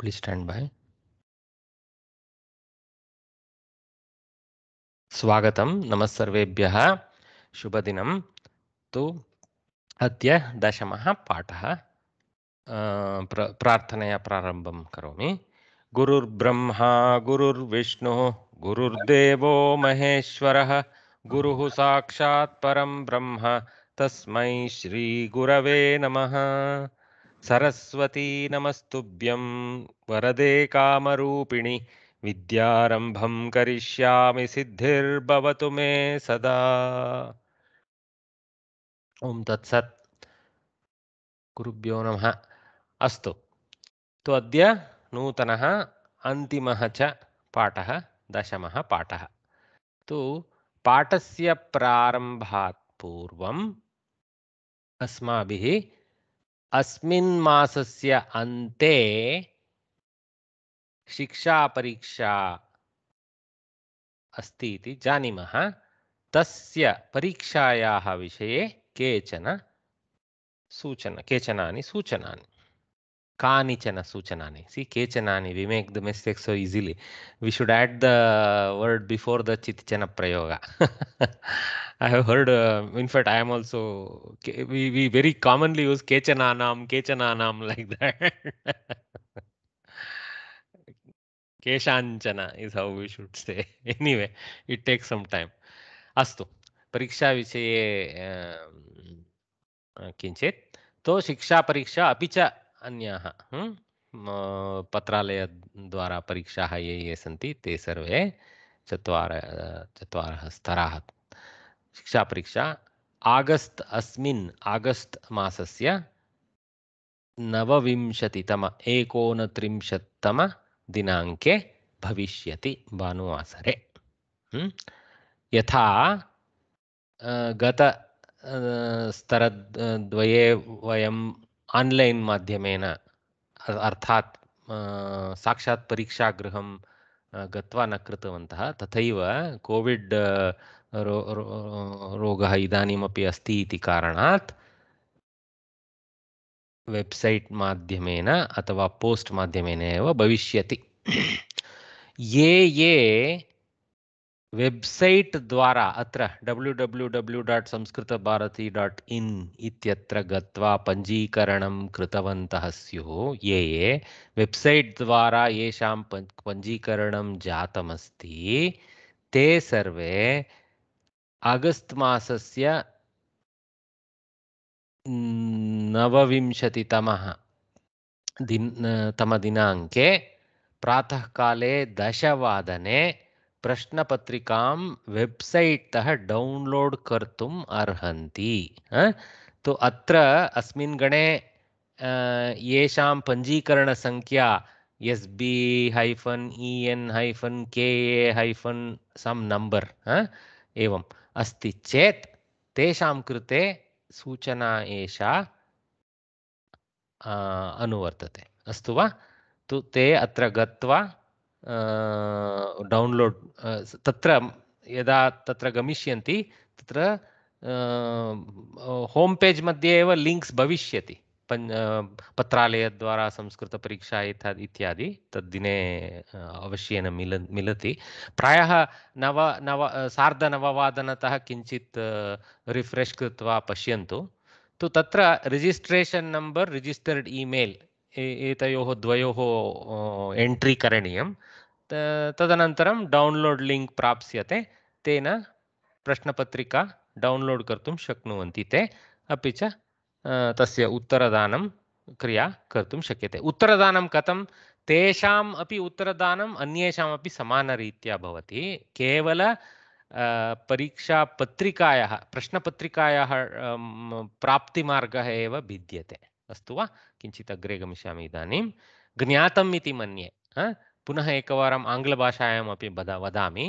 Please stand by. स्वागतं नमस्सर्वेभ्यः शुभदिनं तु अद्य दशमः पाठः प्र प्रार्थनया प्रारम्भं करोमि गुरुर्ब्रह्मा गुरुर्विष्णुः गुरुर्देवो महेश्वरः गुरुः साक्षात् परं ब्रह्म तस्मै श्रीगुरवे नमः सरस्वती नमस्तुभ्यं वरदे कामरूपिणि विद्यारम्भं करिष्यामि सिद्धिर्भवतु मे सदा ॐ तत्सत् गुरुभ्यो नमः अस्तु तु अद्य नूतनः अन्तिमः च पाठः दशमः पाठः तु पाठस्य प्रारम्भात् पूर्वम् अस्माभिः अस्मिन् मासस्य अन्ते शिक्षापरीक्षा अस्ति इति जानीमः तस्य परीक्षायाः विषये केचन सूचना केचनानि सूचनानि Kanichana Suchanani. See, Kechanani, we make the mistake so easily. We should add the word before the Chitchana Prayoga. I have heard, uh, in fact, I am also, we, we very commonly use Kechananam, Kechananam like that. Keshanchana is how we should say. Anyway, it takes some time. अस्तु परीक्षाविषये किञ्चित् तो शिक्षापरीक्षा अपि च अन्याः द्वारा परीक्षाः ये ये सन्ति ते सर्वे चत्वार चत्वारः स्तराः शिक्षापरीक्षा आगस्त् अस्मिन् आगस्त् मासस्य नवविंशतितम एकोनत्रिंशत्तमदिनाङ्के भविष्यति भानुवासरे यथा गत स्तरद्वये वयं आन्लैन् माध्यमेन अर्थात् साक्षात् परीक्षागृहं गत्वा न कृतवन्तः तथैव कोविड् रो, रो, रोगः इदानीमपि अस्ति इति कारणात् वेब्सैट् माध्यमेन अथवा पोस्ट् माध्यमेन एव भविष्यति ये ये वेबसाइट द्वारा अत्र W W W dot Samskritabharati dot in इत्यत्र गत्वा पंजीकरण कृतवन्तः स्युः ये ये वेबसाइट द्वारा येषां पंजीकरण जातमस्ति ते सर्वे अगस्त मासस्य नवविंशतितमः दिन तमदिनाङ्के प्रातःकाले दशवादने प्रश्न पत्रिका वेबसाइट तह डाउनलोड कर्तुम अर्हन्ति तो अत्र अस्मिन् गणे येषां पंजीकरण संख्या S B hyphen E N hyphen K A hyphen some number एवं अस्ति चेत तेषां कृते सूचना एषा अनुवर्तते अस्तु वा तो ते अत्र गत्वा डौन्लोड् तत्र यदा तत्र गमिष्यन्ति तत्र होम् पेज् मध्ये एव लिङ्क्स् भविष्यति द्वारा संस्कृतपरीक्षा इत्यादि इत्यादि तद्दिने अवश्येन मिल मिलति प्रायः नव नव सार्धनववादनतः किञ्चित् रिफ्रेश् कृत्वा पश्यन्तु तु तत्र रिजिस्ट्रेशन् नम्बर् रिजिस्टर्ड् ईमेल् एतयोः द्वयोः एण्ट्रि करणीयं तदनन्तरं डौन्लोड् लिङ्क् प्राप्स्यते तेन प्रश्नपत्रिका डौन्लोड् कर्तुं शक्नुवन्ति ते अपि च तस्य उत्तरदानं क्रिया कर्तुं शक्यते उत्तरदानं कथं तेषाम् अपि उत्तरदानम् अन्येषामपि समानरीत्या भवति केवल परीक्षापत्रिकायाः प्रश्नपत्रिकायाः प्राप्तिमार्गः एव भिद्यते अस्तु वा किञ्चित् अग्रे गमिष्यामि इदानीं ज्ञातम् इति मन्ये पुनः एकवारम् आङ्ग्लभाषायाम् अपि वदा वदामि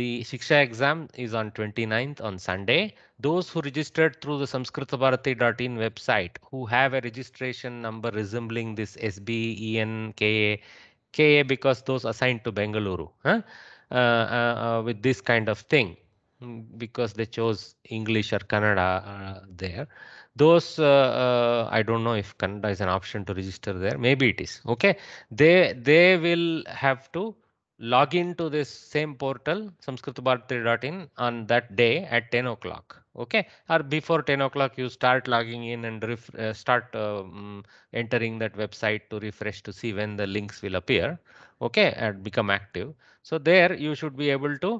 the Shiksha exam is on twenty nine on Sunday those who registered through the Samskritabharati dot in website who have a registration number resembling this S B E N K A K A because those assign to Bengaluru with this kind of thing mm, because they chose English or Kannada uh, those uh, uh, i don't know if canada is an option to register there maybe it is okay they they will have to log into this same portal samskritabharti.in on that day at 10 o'clock okay or before 10 o'clock you start logging in and uh, start um, entering that website to refresh to see when the links will appear okay and become active so there you should be able to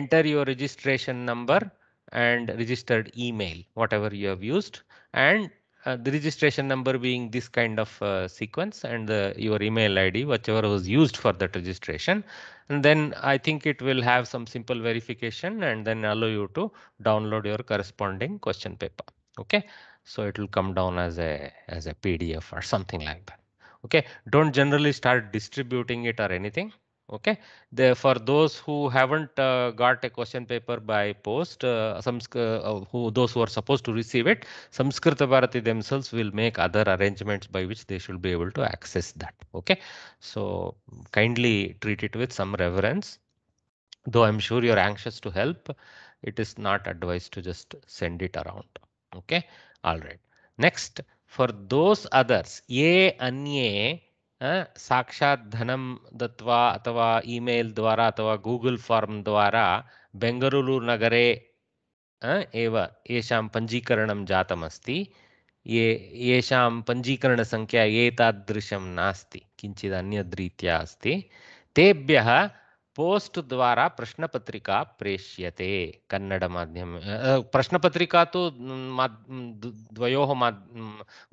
enter your registration number and registered email, whatever you have used, and uh, the registration number being this kind of uh, sequence and the, your email ID, whichever was used for that registration. And then I think it will have some simple verification and then allow you to download your corresponding question paper. OK, so it will come down as a as a PDF or something like that. OK, don't generally start distributing it or anything okay the for those who haven't uh, got a question paper by post uh, some uh, who those who are supposed to receive it some bharati themselves will make other arrangements by which they should be able to access that okay so kindly treat it with some reverence though i'm sure you're anxious to help it is not advised to just send it around okay all right next for those others ye anye साक्षात् धनं दत्वा अथवा email द्वारा अथवा Google form द्वारा बेङ्गलूरुनगरे एव येषां पञ्जीकरणं जातमस्ति ये येषां पञ्जीकरणसङ्ख्या एतादृशं नास्ति किञ्चिदन्यद्रीत्या अस्ति तेभ्यः पोस्ट द्वारा प्रश्नपत्रिका प्रेष्यते कन्नडमाध्यम प्रश्नपत्रिका तो द्वयोः मा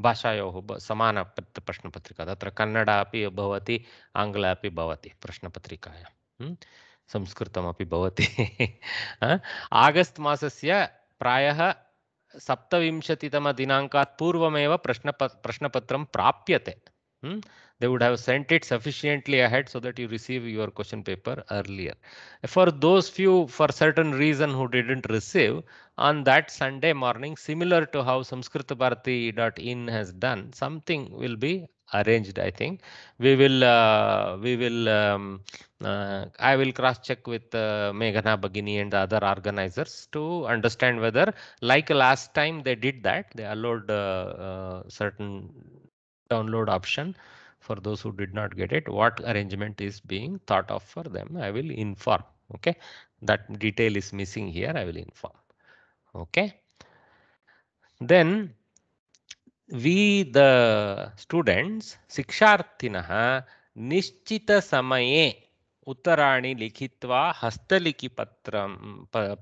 भाषायोः समान प्रश्नपत्रिका तत्र कन्नड अपि आंग्ल अभी अपि भवति प्रश्नपत्रिकायां संस्कृतमपि भवति आगस्ट् प्राय प्रायः सप्तविंशतितमदिनाङ्कात् पूर्वमेव प्रश्न प्रश्नपत्र प्राप्यते they would have sent it sufficiently ahead so that you receive your question paper earlier. For those few, for certain reason who didn't receive, on that Sunday morning, similar to how samskritabharati.in has done, something will be arranged i think we will uh, we will um, uh, i will cross check with uh, meghana bagini and other organizers to understand whether like last time they did that they allowed uh, uh, certain download option for those who did not get it what arrangement is being thought of for them i will inform okay that detail is missing here i will inform okay then we the students sikshartinaha nishchita samaye uttarani likhitva hastaliki patram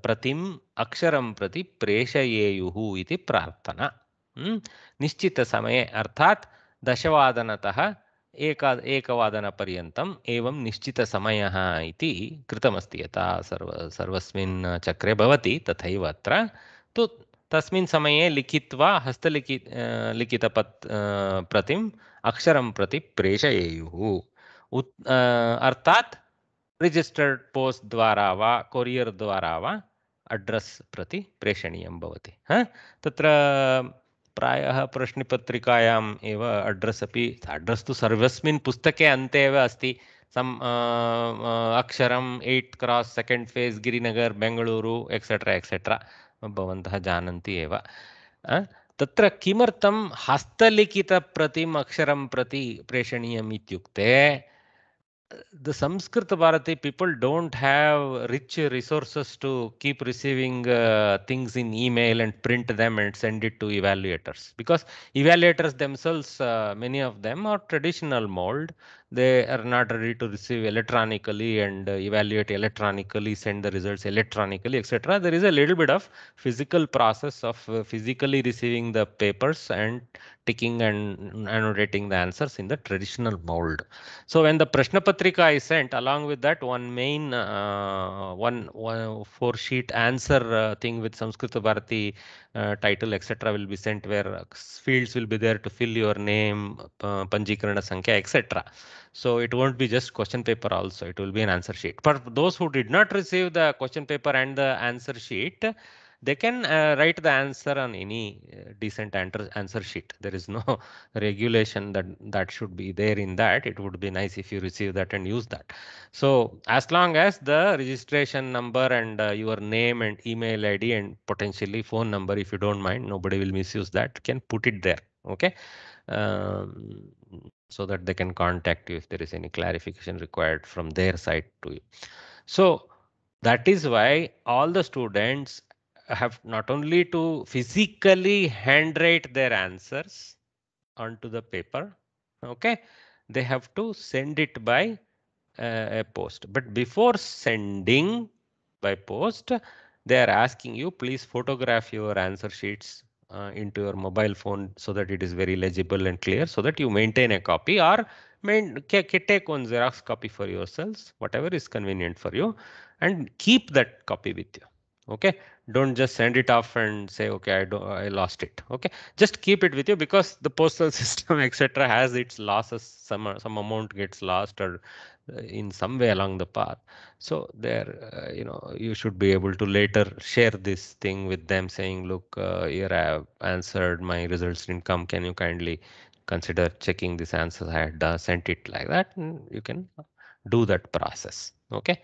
pratim aksharam prati preshayeyuhu iti prarthana hmm? nishchita samaye arthat dashavadanataha एका एकवादनपर्यन्तम् एवं निश्चितसमयः इति कृतमस्ति यथा सर्व सर्वस्मिन् चक्रे भवति तथैव अत्र तु तस्मिन् समये लिखित्वा हस्तलिखि लिखितपत् प्रतिम् अक्षरं प्रति प्रेषयेयुः उत् अर्थात् रिजिस्टर्ड् पोस्ट् द्वारा वा कोरियर् द्वारा वा अड्रस् प्रति प्रेषणीयं भवति तत्र प्रायः प्रश्नपत्रिकायाम् एव अड्रेस् अपि अड्रेस् तु सर्वस्मिन् पुस्तके अन्ते एव अस्ति सम् अक्षरम् eight cross second phase Girinagar Bengaluru etcetera etcetera भवन्तः जानन्ति एव तत्र किमर्थं हस्तलिखितप्रतिम् अक्षरं प्रति प्रेषणीयम् इत्युक्ते the Sanskrit Bharati people don't have rich resources to keep receiving uh, things in email and print them and send it to evaluators because evaluators themselves, uh, many of them are traditional mold. They are not ready to receive electronically and uh, evaluate electronically, send the results electronically, etc. There is a little bit of physical process of uh, physically receiving the papers and ticking and annotating the answers in the traditional mold. So when the Prashnapatrika I sent along with that one main uh, one, one four sheet answer uh, thing with Sanskrit Bharati uh, title etc will be sent where uh, fields will be there to fill your name, uh, Panjikarana Sankhya etc. So it won't be just question paper also it will be an answer sheet. For those who did not receive the question paper and the answer sheet, they can uh, write the answer on any uh, decent answer, answer sheet. There is no regulation that that should be there in that. It would be nice if you receive that and use that. So as long as the registration number and uh, your name and email ID and potentially phone number, if you don't mind, nobody will misuse that, can put it there. OK, um, so that they can contact you if there is any clarification required from their side to you. So that is why all the students have not only to physically handwrite their answers onto the paper, okay, they have to send it by uh, a post. But before sending by post, they are asking you, please photograph your answer sheets uh, into your mobile phone so that it is very legible and clear so that you maintain a copy or main, take one Xerox copy for yourselves, whatever is convenient for you and keep that copy with you okay don't just send it off and say okay i don't i lost it okay just keep it with you because the postal system etc has its losses some some amount gets lost or uh, in some way along the path so there uh, you know you should be able to later share this thing with them saying look uh, here i have answered my results didn't come can you kindly consider checking this answer i had uh, sent it like that and you can do that process okay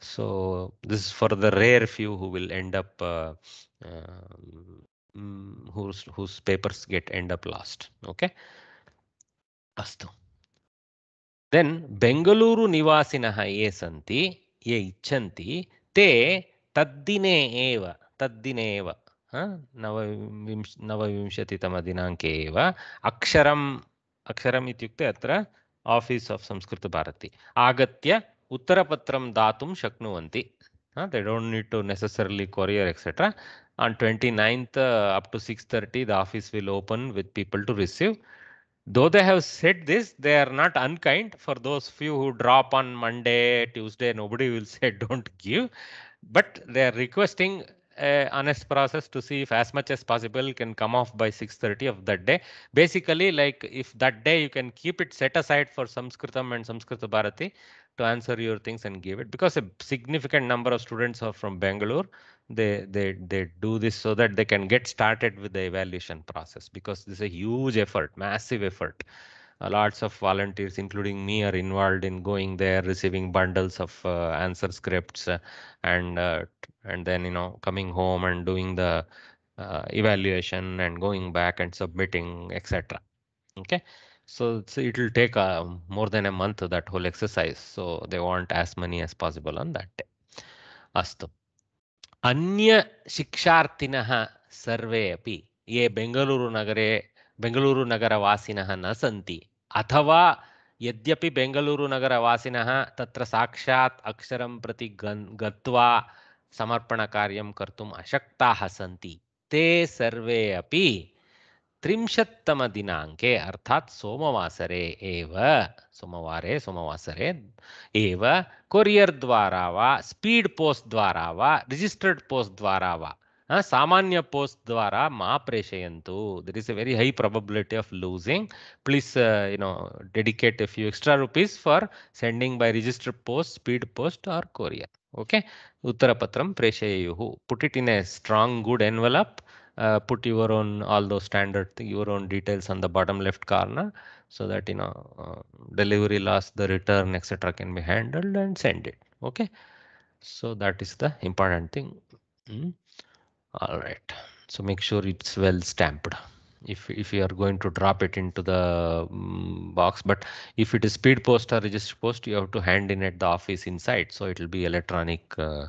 So this is for the rare few who will end up uh, uh, whose whose papers get end up last. Okay. Astu. Then Bengaluru Nivasinaha ye santi ye ichanti te taddine eva taddine eva नवविंश Aksharam, Aksharam अक्षरम् अक्षरम् Atra, Office of of Bharati, Agatya, उत्तरपत्रं दातुं शक्नुवन्ति they don't need to necessarily courier etc on 29th up to 6.30 the office will open with people to receive though they have said this they are not unkind for those few who drop on monday tuesday nobody will say don't give but they are requesting a honest process to see if as much as possible can come off by 6.30 of that day. Basically, like if that day you can keep it set aside for Sanskritam and Sanskrita to answer your things and give it because a significant number of students are from Bangalore. They they they do this so that they can get started with the evaluation process because this is a huge effort, massive effort. Uh, lots of volunteers, including me, are involved in going there, receiving bundles of uh, answer scripts, uh, and uh, and then you know coming home and doing the uh, evaluation and going back and submitting, etc. Okay, so, it will take uh, more than a month that whole exercise. So they want as many as possible on that day. Astu. Anya shiksharthinah सर्वे अपि ये बेङ्गलूरुनगरे बेङ्गलूरुनगरवासिनः न सन्ति अथवा यद्यपि बेङ्गलूरुनगरवासिनः तत्र साक्षात् अक्षरं प्रति गत्वा समर्पणकार्यं कर्तुम् अशक्ताः सन्ति ते सर्वे अपि त्रिंशत्तमदिनाङ्के अर्थात सोमवासरे सोमवार सोमवासरे कोरियर द्वारा वा स्पीड पोस्ट द्वारा वा रजिस्टर्ड पोस्ट द्वारा वा सामान्य पोस्ट द्वारा मा प्रेषयन्तु that is a very high probability of losing please you know dedicate a few extra rupees for sending by registered post speed post or courier okay उत्तरपत्रं प्रेषयेयुः put it in a strong good envelope Uh, put your own all those standard your own details on the bottom left corner so that you know uh, delivery loss the return etc can be handled and send it okay so that is the important thing mm. all right so make sure it's well stamped if if you are going to drop it into the um, box but if it is speed post or register post you have to hand in at the office inside so it will be electronic uh,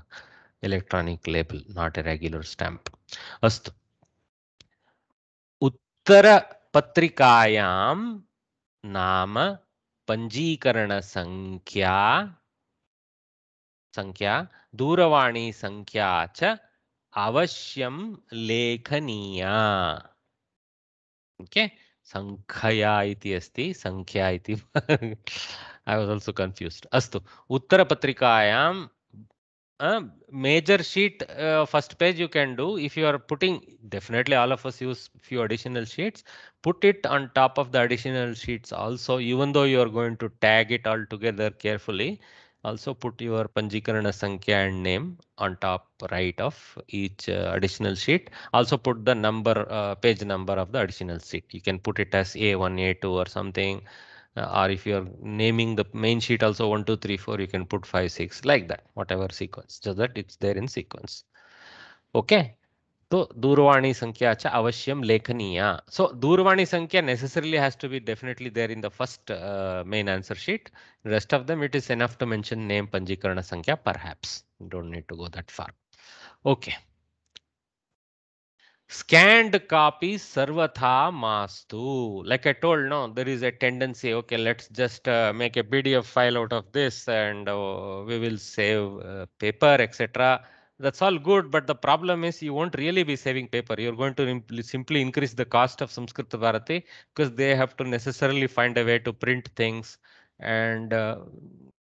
electronic label not a regular stamp Astu. उत्तर उत्तरपत्रिकायां नाम पंजीकरण संख्या संख्या दूरवाणी संख्या च अवश्यम लेखनीया okay संख्या इति अस्ति संख्या इति आई वाज आल्सो कन्फ्यूस्ड् अस्तु उत्तर उत्तरपत्रिकायां a major sheet uh, first page you can do if you are putting definitely all of us use few additional sheets put it on top of the additional sheets also even though you are going to tag it all together carefully also put your panjikarana sankhya and name on top right of each uh, additional sheet also put the number uh, page number of the additional sheet you can put it as a1 a2 or something uh, or if you're naming the main sheet also one two three four, you can put 5, 6 like that, whatever sequence, so that it's there in sequence. Okay. So Durvani Sankhya cha avashyam lekhaniya. So Durvani Sankhya necessarily has to be definitely there in the first uh, main answer sheet. Rest of them, it is enough to mention name Panjikarana Sankhya perhaps. You don't need to go that far. Okay scanned copies sarvatha mastu like i told no there is a tendency okay let's just uh, make a pdf file out of this and uh, we will save uh, paper etc that's all good but the problem is you won't really be saving paper you're going to simply increase the cost of sanskrit bharati because they have to necessarily find a way to print things and uh,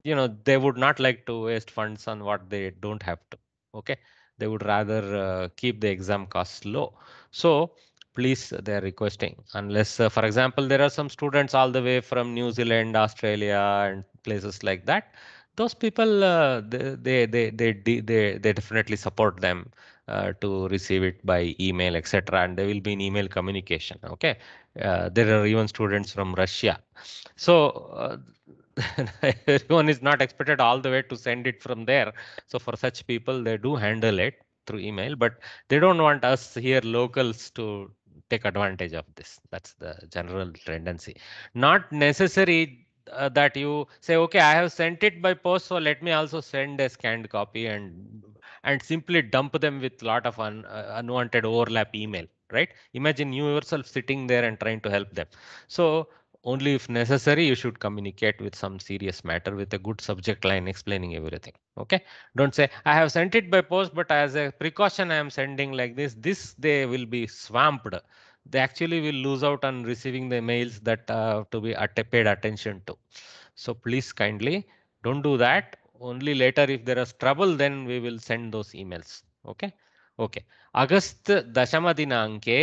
you know they would not like to waste funds on what they don't have to okay they would rather uh, keep the exam costs low. So please they are requesting unless uh, for example there are some students all the way from new zealand australia and places like that those people uh, they, they, they they they definitely support them uh, to receive it by email etc and there will be an email communication okay uh, there are even students from russia so uh, everyone is not expected all the way to send it from there. So for such people, they do handle it through email, but they don't want us here locals to take advantage of this. That's the general tendency. Not necessary uh, that you say, okay, I have sent it by post, so let me also send a scanned copy and and simply dump them with lot of un, uh, unwanted overlap email, right? Imagine you yourself sitting there and trying to help them. So only if necessary you should communicate with some serious matter with a good subject line explaining everything okay don't say i have sent it by post but as a precaution i am sending like this this day will be swamped they actually will lose out on receiving the mails that uh, to be paid attention to so please kindly don't do that only later if there is trouble then we will send those emails okay okay August dashama dinanke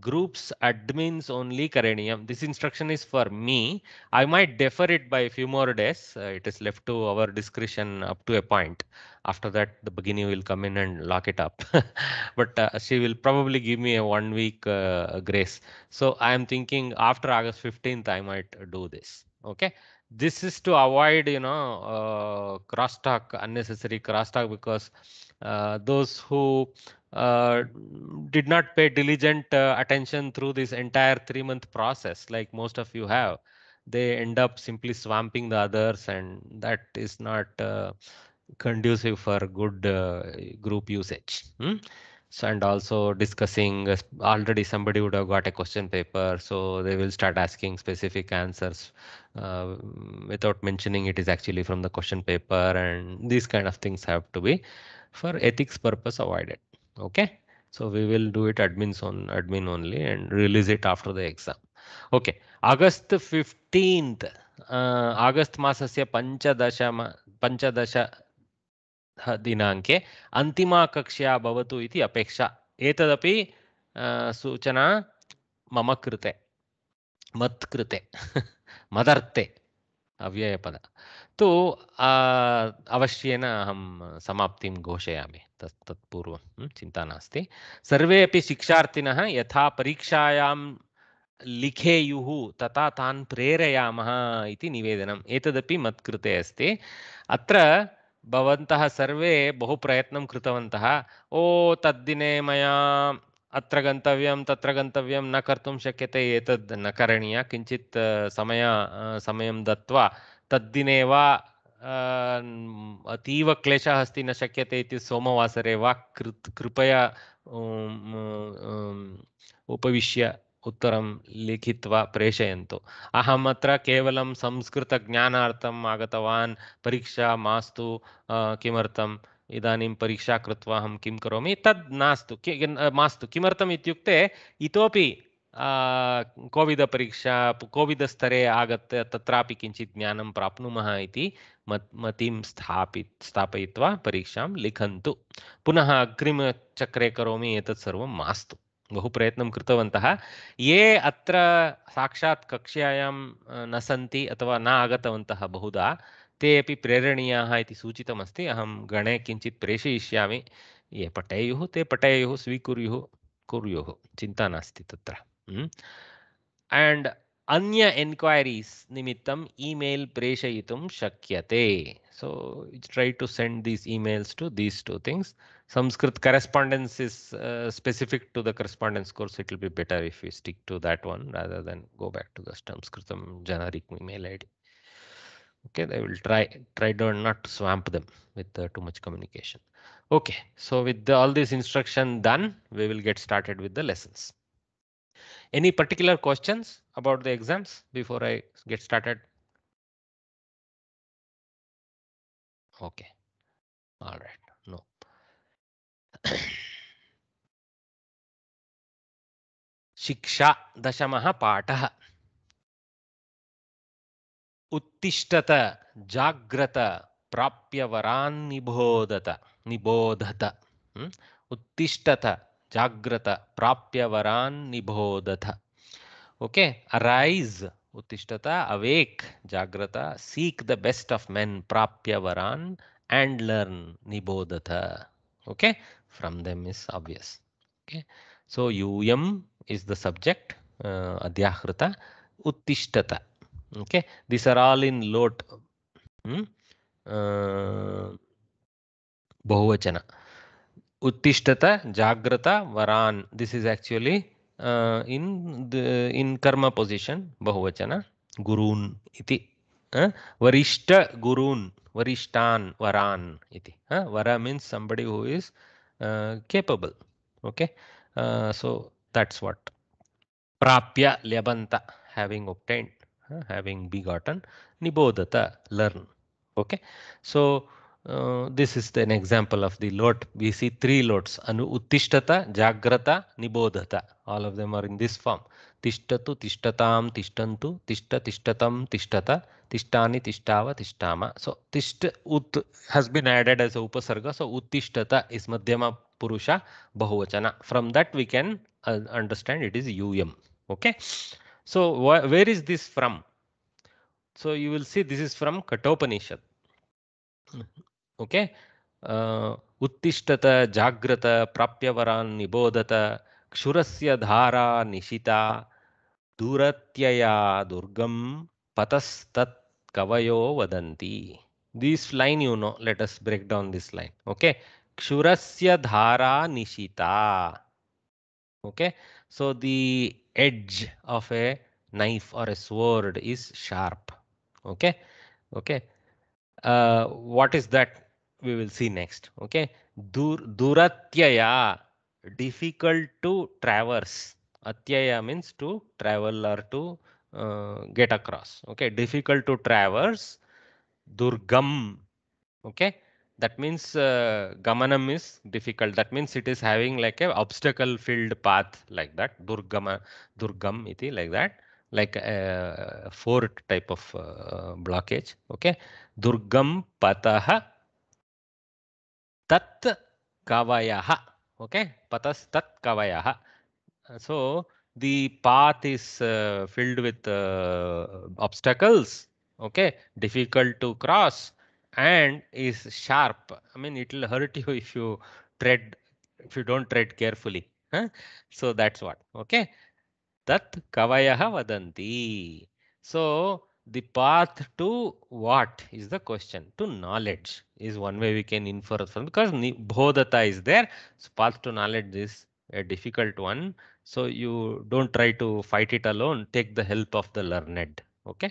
groups admins only Kareniyam. This instruction is for me. I might defer it by a few more days. Uh, it is left to our discretion up to a point. After that, the beginning will come in and lock it up. but uh, she will probably give me a one week uh, grace. So I am thinking after August 15th, I might do this. Okay. This is to avoid, you know, uh, crosstalk, unnecessary crosstalk because uh, those who uh, did not pay diligent uh, attention through this entire three month process like most of you have they end up simply swamping the others and that is not uh, conducive for good uh, group usage. Hmm? So, and also discussing uh, already somebody would have got a question paper, so they will start asking specific answers uh, without mentioning it is actually from the question paper and these kind of things have to be for ethics purpose avoided. okay so we will do it admins on admin only and release it after the exam okay august 15th uh, august masasya panchadasha panchadasha ದಿನಾಂಕೆ antima kakshya bhavatu iti apeksha. ಏತದಪಿ ಸೂಚನಾ suchana mamakrite, matkrite, madarte अव्ययपद तु अवश्येन अहं समाप्तिं घोषयामि तत् तत्पूर्वं चिन्ता नास्ति सर्वे अपि शिक्षार्थिनः यथा परीक्षायां लिखेयुः तथा तान् प्रेरयामः इति निवेदनम् एतदपि मत्कृते अस्ति अत्र भवन्तः सर्वे बहु प्रयत्नं कृतवन्तः ओ तद्दिने मया ಅತ್ರ ಗಂತವ್ಯ ತತ್ರ ಗಂತದ್ದ ಕಂಚಿತ್ಮಯ ಸಮ ಅತೀವ ಕ್ಲೇಶ ಅಸ್ತಿ ಸೋಮವಾಸರೆ ಕೃತ್ ಕೃಪ ಉಪವಿಶ್ಯ ಉತ್ತರ ಲಿಖಿ ಅಹಂ ಅತ್ರ ಕೇವಲ ಸಂಸ್ಕೃತ ಆಗತವಾನ್ ಪರೀಕ್ಷಾ ಮಾಸ್ತು ಕಮರ್ಥ ಇದಾನಿಂ ಪರೀಕ್ಷಾ ಕೃತ್ವ ಅಹಂ ಕಿಂ ಕರೋಮಿ ತದ್ ನಾಸ್ತು ಮಾಸ್ತು ಕಮರ್ಥಂ ಇತ್ಯುಕ್ತೆ ಇತೋಪಿ ಕೋವಿದ ಪರೀಕ್ಷಾ ಕೋವಿದ ಸ್ತರೆ ಆಗತ್ತೆ ತತ್ರಾಪಿ ಕಿಂಚಿತ್ ಜ್ಞಾನಂ ಪ್ರಾಪ್ನು ಇತಿ ಮತ್ ಮತಿಂ ಸ್ಥಾಪಿ ಸ್ಥಾಪಯಿತ್ವ ಪರೀಕ್ಷಾಂ ಲಿಖಂತು ಪುನಃ ಅಗ್ರಿಮ ಚಕ್ರೆ ಕರೋಮಿ ಏತತ್ ಸರ್ವ ಮಾಸ್ತು ಬಹು ಪ್ರಯತ್ನ ಕೃತವಂತಹ ಯೇ ಅತ್ರ ಸಾಕ್ಷಾತ್ ಕಕ್ಷ್ಯಾಂ ನಸಂತಿ ಅಥವಾ ನ ಆಗತವಂತಹ ಬಹುದಾ ते अपि प्रेरणीयाः इति सूचितमस्ति अहं गणे किञ्चित् प्रेषयिष्यामि ये पटेयु ते पटेयु स्वीकुर्युः कुर्युः चिन्ता नास्ति तत्र एण्ड् हम्म। अन्य एन्क्वैरीस् निमित्तम् ईमेल् प्रेषयितुं शक्यते so it's try to send these emails to these two things Sanskrit correspondence is specific to the correspondence course it will be better if you stick to that one rather go back to the संस्कृतं generic email I okay they will try try to not swamp them with uh, too much communication okay so with the, all this instruction done we will get started with the lessons any particular questions about the exams before i get started okay all right no Shiksha दशमः पाठः उत्तिष्ठत जाग्रत प्राप्य वरान् निबोधत निबोधत उत्तिष्ठत जाग्रत प्राप्य वरान् निबोधत ओके अराइज उत्तिष्ठत अवेक जाग्रत seek the best of men प्राप्य वरान एंड लर्न निबोधत okay from them is obvious okay so um is the subject अध्याहृत उत्तिष्ठता okay these are all in lot hmm? uh, bahuvachana uttishtata jagrata varan this is actually uh, in the in karma position bahuvachana gurun iti uh, varishta gurun varishtan varan iti uh, vara means somebody who is uh, capable okay uh, so that's what prapya lebanta having obtained having begotten nibodhata learn okay so uh, this is an example of the lot. We see three lots, Anu Uttishtata, Jagrata, Nibodhata. All of them are in this form. Tishtatu, Tishtatam, Tishtantu, Tishta, Tishtatam, Tishtata, Tishtani, Tishtava, Tishtama. So Tisht, Ut has been added as a Upasarga. So Uttishtata is Madhyama Purusha Bahuvachana. From that we can uh, understand it is UM. Okay. So where is this from? So you will see this is from Katopanishad. Okay. Uh, uttistata Jagrata, Prapyavaran, Nibodata, Kshurasya Dhara, Nishita, Duratyaya, Durgam, Patastat, Kavayo, Vadanti. This line you know. Let us break down this line. Okay. Kshurasya Dhara, Nishita. Okay. So the edge of a knife or a sword is sharp. Okay. Okay. Uh, what is that? We will see next. Okay. Dur duratyaya, difficult to traverse. Atyaya means to travel or to uh, get across. Okay. Difficult to traverse. Durgam. Okay that means uh, gamanam is difficult that means it is having like a obstacle filled path like that durgama durgam iti like that like a, uh, fort type of uh, blockage okay durgam pataha, tat kavayaha okay patas tat kavayaha uh, so the path is uh, filled with uh, obstacles okay difficult to cross and is sharp. I mean, it'll hurt you if you tread, if you don't tread carefully. Huh? So that's what. Okay. Tat kavayaha vadanti. So the path to what is the question to knowledge is one way we can infer from because bodhata is there so path to knowledge is a difficult one so you don't try to fight it alone take the help of the learned okay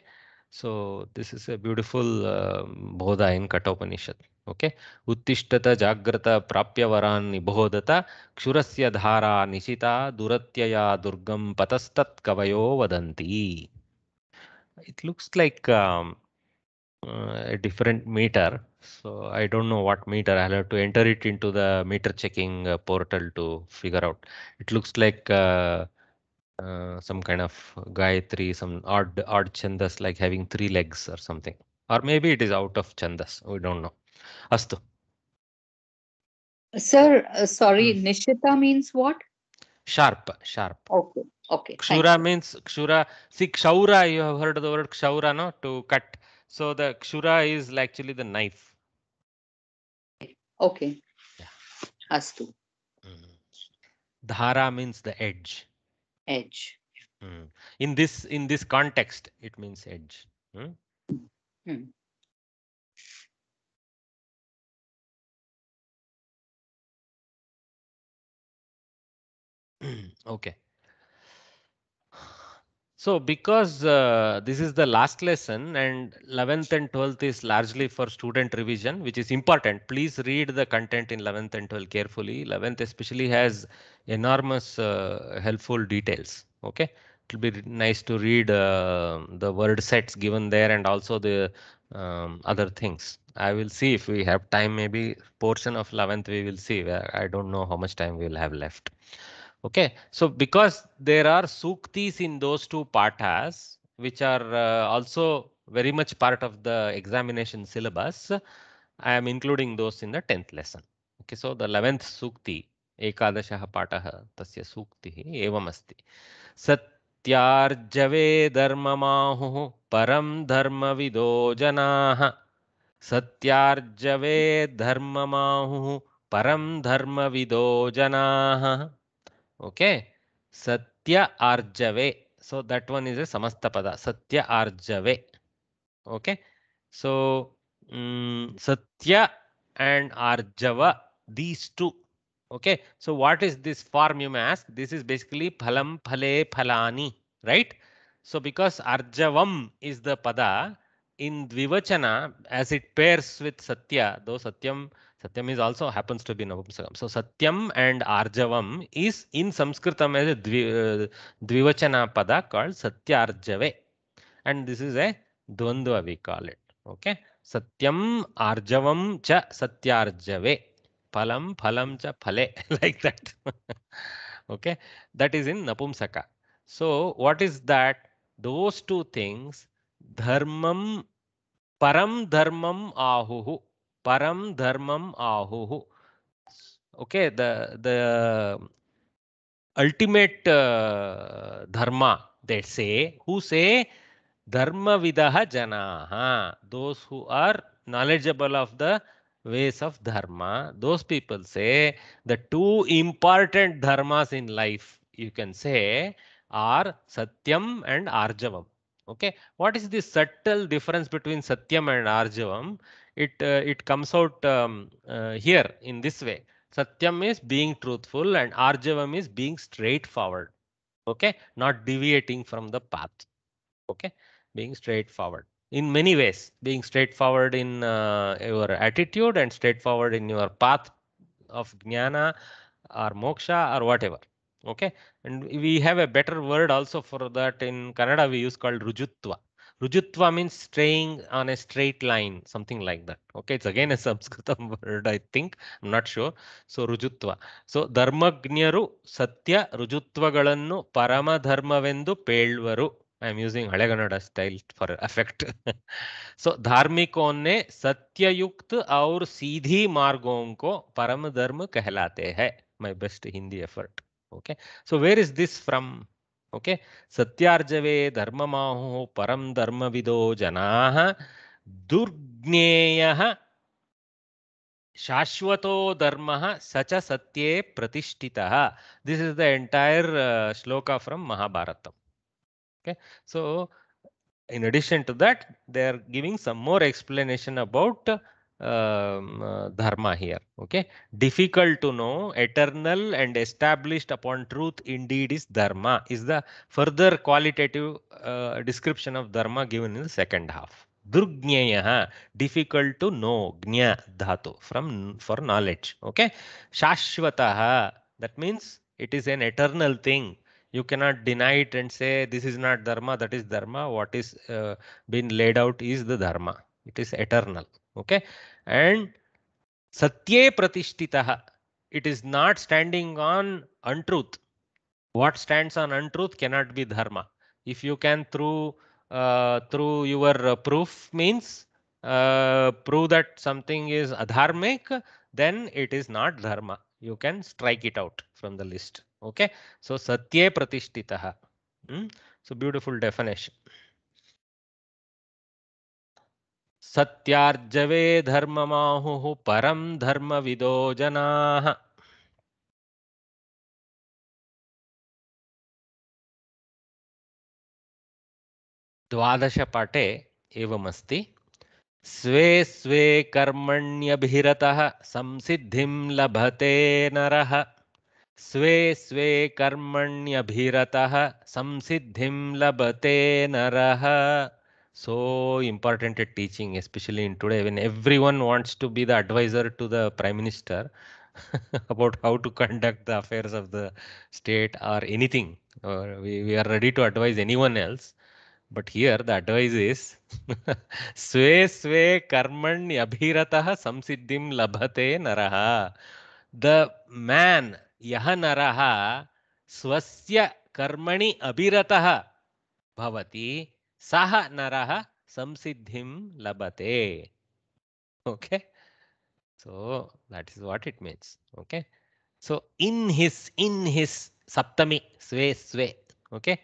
So this is a beautiful uh, bodha in Kathopanishad. Okay ఉత్తిష్టత జాగ్రత్త ప్రాప్యవరాన్నిబోధత క్షురస్య ధారా నిశిత దురత్యయా దుర్గం పతస్తత్ కవయో వదంతి it looks like different meter so I don't know what meter I have to enter it into the meter checking portal to figure out it looks like uh, some kind of Gayatri, some odd odd chandas like having three legs or something. Or maybe it is out of chandas. We don't know. Astu. Sir, uh, sorry, hmm. Nishita means what? Sharp, sharp. Okay, okay. Kshura means Kshura. See, Kshaura, you have heard the word Kshaura, no? To cut. So the Kshura is actually the knife. Okay. Yeah. Astu. Mm. Dhara means the edge edge. Hmm. In this in this context, it means edge. Hmm? Hmm. okay so because uh, this is the last lesson and 11th and 12th is largely for student revision, which is important. Please read the content in 11th and 12th carefully. 11th especially has enormous uh, helpful details. Okay. It'll be nice to read uh, the word sets given there and also the um, other things. I will see if we have time, maybe portion of 11th we will see. I don't know how much time we will have left. Okay, so because there are suktis in those two pathas, which are uh, also very much part of the examination syllabus, I am including those in the 10th lesson. Okay, so the 11th sukti, ekadashah pataha, tasya sukti evam asti. dharma mahu param dharmavido janaha. Satyarjave mahu param dharmavido janaha. okay satya arjave so that one is a samasta pada satya arjave okay so um, satya and arjava these two okay so what is this form you may ask this is basically phalam phale phalani right so because arjavam is the pada in dvivachana as it pairs with satya though satyam Satyam is also happens to be Navapumsakam. So Satyam and Arjavam is in Sanskritam as a dvi, uh, Dvivachana pada called Satyarjave. And this is a Dvandva we call it. Okay. Satyam Arjavam cha Satyarjave. Palam Phalam cha Phale. like that. okay. That is in Napumsaka. So what is that? Those two things. Dharmam Param Dharmam Ahuhu param dharmam ahuhu. Okay, the the ultimate uh, dharma they say who say dharma vidaha janaha those who are knowledgeable of the ways of dharma those people say the two important dharmas in life you can say are satyam and arjavam okay what is the subtle difference between satyam and arjavam it uh, it comes out um, uh, here in this way satyam is being truthful and arjavam is being straightforward okay not deviating from the path okay being straightforward in many ways being straightforward in uh, your attitude and straightforward in your path of jnana or moksha or whatever okay and we have a better word also for that in kannada we use called rujutva Rujutva means staying on a straight line, something like that. Okay, it's again a Sanskritam word, I think. I'm not sure. So Rujutva. So Dharmagnyaru Satya Rujutvagalannu Parama Dharmavendu Pelvaru. I am using Halegannada style for effect so ಧಾರ್ಮಿಕೋನ್ನೇ ಸತ್ಯಯುಕ್ತ ಔರ್ ಸೀಧಿ ಮಾರ್ಗೋಂಕೋ ಪರಮ ಧರ್ಮ ಕಹಲಾತೆ ಹೈ my best Hindi effort okay so where is this from okay सत्यार्जवे परम धर्म विदो जना दुर्ज्ञेयः शाश्वतो धर्म स च सत्ये प्रतिष्ठि this the entire shloka from Mahabharata okay so in addition to that they are giving some more explanation about Um, uh, dharma here. Okay, difficult to know, eternal and established upon truth indeed is dharma is the further qualitative uh, description of dharma given in the second half. Durgnyayaha, difficult to know, gnya dhatu, from for knowledge. Okay, shashvataha, that means it is an eternal thing you cannot deny it and say this is not dharma that is dharma what is uh, been laid out is the dharma it is eternal okay and satye pratishtitah it is not standing on untruth what stands on untruth cannot be dharma if you can through uh, through your uh, proof means uh, prove that something is adharmic then it is not dharma you can strike it out from the list okay so satye pratishtitah mm? so beautiful definition सत्यार्जवे धर्म आहु परम धर्म विदो जना द्वादश द्वादशपाठे एवमस्ति स्वे स्वे कर्मण्यभिरतः संसिद्धिं लभते नरः स्वे स्वे कर्मण्यभिरतः संसिद्धिं लभते नरः so important at teaching especially in today when everyone wants to be the advisor to the prime minister about how to conduct the affairs of the state or anything or we, we are ready to advise anyone else but here the advice is sve sve karmani abhiratah samsiddhim labhate naraha the man yah naraha swasya karmani abhiratah bhavati सह नर संसिधि लभते okay so that is what it mean okay so in his in his सप्तमी स्वे स्वे okay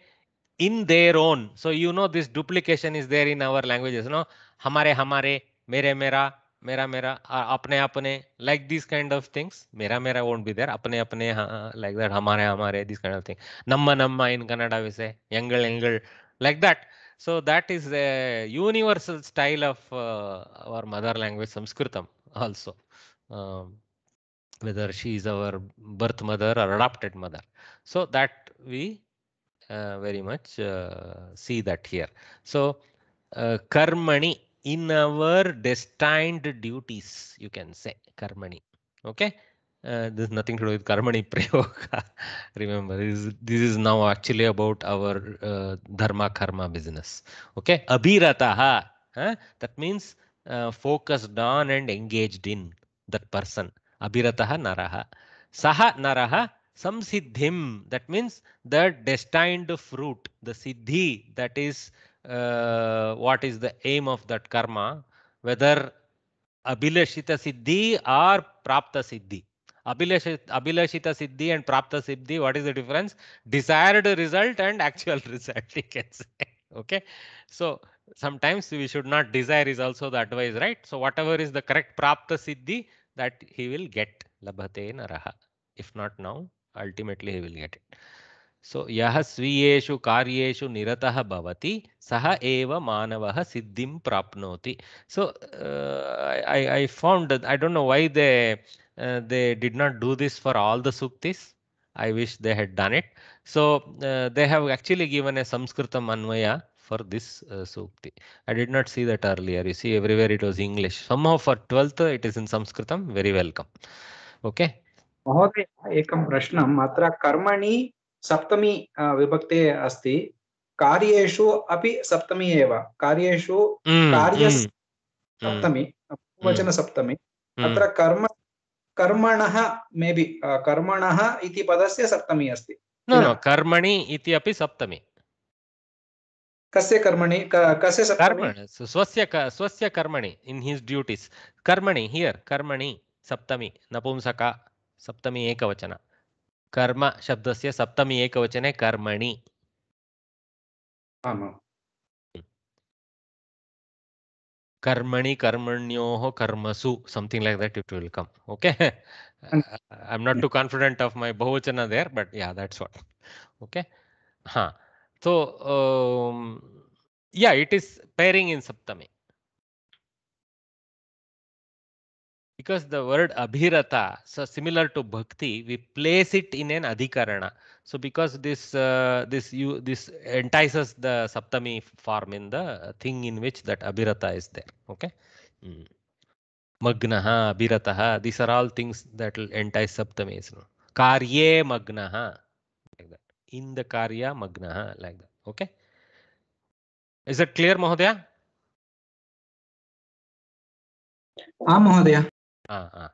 in their own so you know this duplication is there in our languages no हमारे हमारे मेरे मेरा मेरा मेरा अपने अपने like this kind of things मेरा मेरा वोंट बी देर अपने अपने लाइक दैट हमारे हमारे दिस काइंड ऑफ थिंग नम्मा नम्मा इन कनाडा विषय यंगल यंगल like that So that is a universal style of uh, our mother language, Sanskritam also. Um, whether she is our birth mother or adopted mother. So that we uh, very much uh, see that here. So uh, karmani in our destined duties, you can say karmani. Okay. Uh, there's nothing to do with karmani prayoga. Remember, this is, this is now actually about our uh, dharma karma business. Okay, abhirataha. Huh? That means uh, focused on and engaged in that person. Abhirataha naraha. Saha naraha samsiddhim. That means the destined fruit, the siddhi. That is uh, what is the aim of that karma, whether abhilashita siddhi or prapta siddhi. Abhilashita, Abhilashita Siddhi and Prapta Siddhi, what is the difference? Desired result and actual result, you can say. Okay. So sometimes we should not desire is also the advice, right? So whatever is the correct Prapta Siddhi that he will get Labhate Naraha. If not now, ultimately he will get it. So यः स्वीयेषु कार्येषु निरतः भवति सः एव मानवः सिद्धिं प्राप्नोति so I I found I don't know why they they did not do this for all the suktis. I wish they had done it. So uh, they have actually given a Samskritam Anvaya for this uh, Sukti. I did not see that earlier. You see everywhere it was English. Somehow for 12th it is in Sanskritam. Very welcome. Okay. महोदय एकं प्रश्नम् अत्र कर्मणि सप्तमी विभक्ते अस्ति कार्येषु अपि सप्तमी एव कार्येषु कार्य सप्तमी बहुवचन सप्तमी अत्र कर्म कर्मण मे बी कर्मण पद से सप्तमी अस्त कर्मणि सप्तमी कस्य कर्मणि कस्य सप्तमी स्वस्य स्वस्य कर्मणि इन् हिस् ड्यूटीस् कर्मणि हियर् कर्मणि सप्तमी नपुंसका सप्तमी एकवचन कर्म शब्दस्य सप्तमी एकवचने कर्मणि आमाम् karmani karmanyoho karmasu something like that it will come okay i'm not too confident of my bahuvachana there but yeah that's what okay huh. so um, yeah it is pairing in saptami because the word abhirata so similar to bhakti we place it in an adhikarana So because this uh, this you this entices the saptami form in the thing in which that abhirata is there. Okay. Mm. Magnaha, abhirataha. These are all things that will entice saptamis. Karye magnaha. Like that. In the karya magnaha. Like that. Okay. Is it clear, Mahodaya? Ah, Mahodaya. Ah, ah.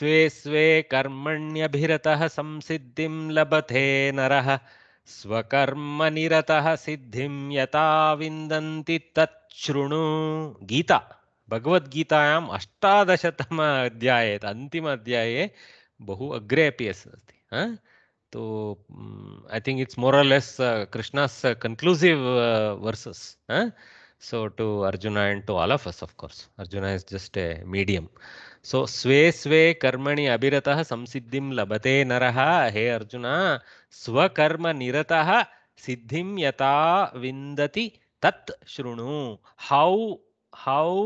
स्वे स्वे कर्मण्यभिरतः संसिद्धिं लभते नरः निरतः सिद्धिं यथा विन्दन्ति तच्छृणु गीता भगवद्गीतायाम् अष्टादशतम अध्याये अन्तिम अध्याये बहु अग्रे अपि अस्ति तो I think it's more less Krishna's conclusive versus so to Arjuna and to all of us of course Arjuna is just a medium so स्वे स्वे कर्मणि अभिरतः संसिद्धिं लभते नरः हे अर्जुन स्वकर्मनिरतः सिद्धिं यथा विन्दति तत् शृणु हौ how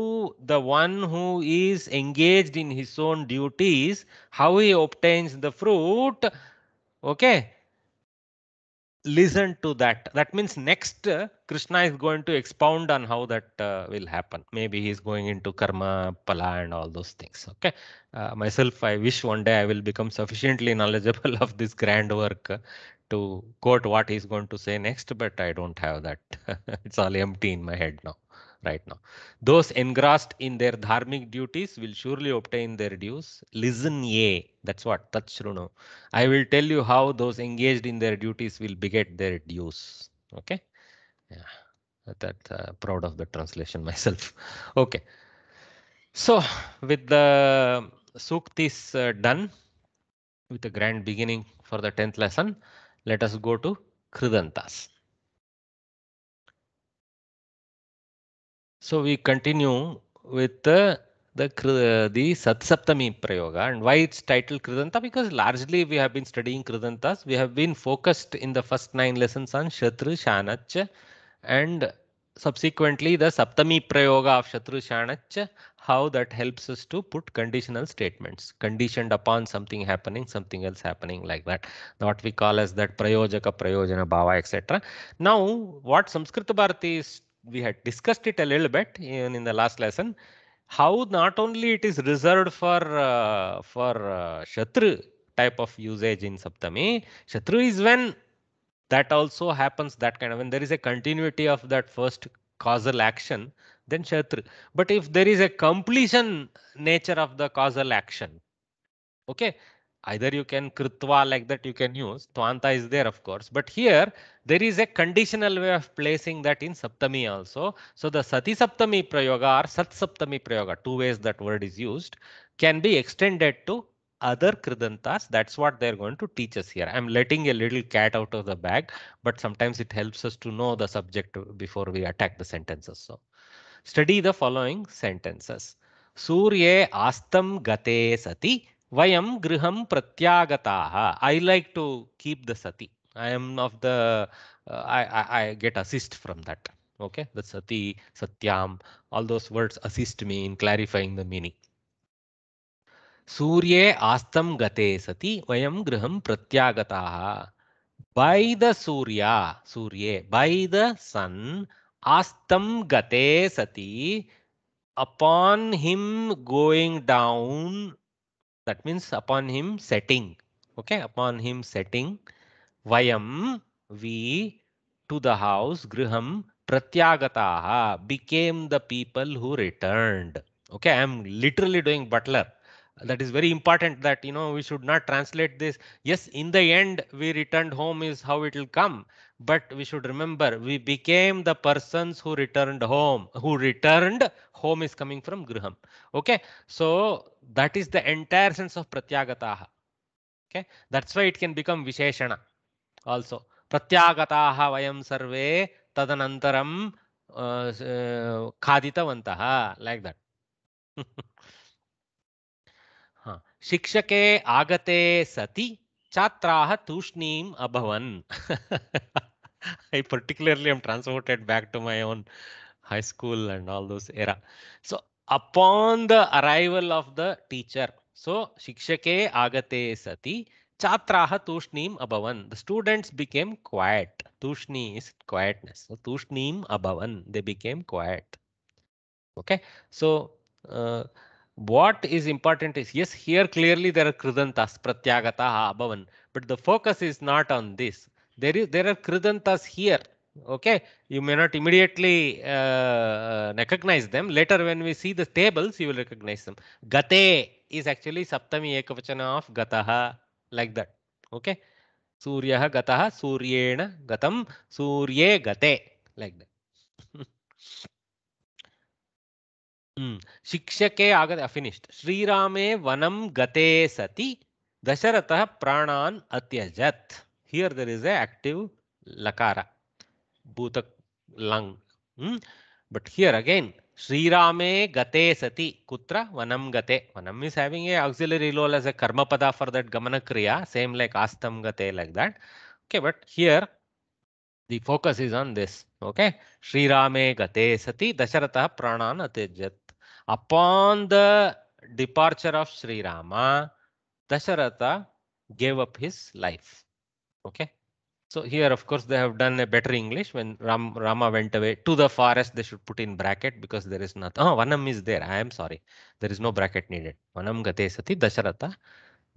the one who is engaged in his own duties how he obtains the fruit okay listen to that that means next uh, krishna is going to expound on how that uh, will happen maybe he's going into karma pala and all those things okay uh, myself i wish one day i will become sufficiently knowledgeable of this grand work uh, to quote what he's going to say next but i don't have that it's all empty in my head now right now. Those engrossed in their dharmic duties will surely obtain their dues. Listen ye, that's what, tatshruno. I will tell you how those engaged in their duties will beget their dues. Okay. Yeah, that uh, proud of the translation myself. Okay. So with the suktis uh, done, with a grand beginning for the 10th lesson, let us go to Kridantas. So we continue with the the, the Satsaptami Prayoga and why it's titled Kridanta because largely we have been studying Kridantas. We have been focused in the first nine lessons on Shatru, Shanach and subsequently the Saptami Prayoga of Shatru, Shanach, how that helps us to put conditional statements conditioned upon something happening, something else happening like that. What we call as that Prayojaka, Prayojana, Bhava, etc. Now what Sanskrit Bharati is we had discussed it a little bit in, in the last lesson, how not only it is reserved for uh, for uh, Shatru type of usage in Saptami, Shatru is when that also happens that kind of when there is a continuity of that first causal action, then Shatru. But if there is a completion nature of the causal action, okay, Either you can kritva like that you can use. Twanta is there, of course. But here there is a conditional way of placing that in Saptami also. So the Sati Saptami Prayoga or Sat Saptami Prayoga, two ways that word is used, can be extended to other Kridantas. That's what they're going to teach us here. I'm letting a little cat out of the bag, but sometimes it helps us to know the subject before we attack the sentences. So study the following sentences. Surye astam gate sati वयं गृहं प्रत्यागता I like to keep the सति I am of the I I get assist from okay the सति सत्याम् all those words assist me in clarifying the meaning सूर्य आस्तं गते सति वयं गृहं प्रत्यागताः by the Surya सूर्ये by the सन् आस्तं गते सति upon him going down That means upon him setting. Okay, upon him setting. Vayam, we to the house, Griham Pratyagataha became the people who returned. Okay, I'm literally doing butler. That is very important that, you know, we should not translate this. Yes, in the end, we returned home is how it will come but we should remember we became the persons who returned home who returned home is coming from griham okay so that is the entire sense of pratyagataha okay that's why it can become visheshana also pratyagataha vayam sarve tadanantaram uh, uh, khaditavantaha like that shikshake Agate Sati. छात्राः तूष्णीम् अभवन् I particularly am transported back to my own high school and all those era. So upon the arrival of the teacher, so shikshake agate sati chatraha tushnim abhavan. The students became quiet. Tushni is quietness. So tushnim abhavan. They became quiet. Okay. So uh, what is important is yes, here clearly there are kridantas, pratyagataha, abhavan, but the focus is not on this. There is there are kridantas here. Okay, you may not immediately uh, uh, recognize them. Later, when we see the tables, you will recognize them. Gate is actually saptami ekavachana of gataha, like that. Okay, surya gataha, suryena gatam, surye gate, like that. शिक्षके आगत finished श्रीरामे one गते सति प्राणा प्राणान् अत्यजत् here there is लकार भूत लंग but here again श्रीरामे गते सति कुत्र वनम गते वनम is having a as role कर्म पद फॉर दैट गमन क्रिया सेम लाइक आस्तम गते like that okay but here the focus is on this okay श्रीरामे गते सति दशरथ प्राणान अत्यजत Upon the departure of Sri Rama, Dasharatha gave up his life. Okay. So here, of course, they have done a better English when Ram, Rama went away to the forest. They should put in bracket because there is not. Oh, Vanam is there. I am sorry. There is no bracket needed. Vanam gate sati Dasharatha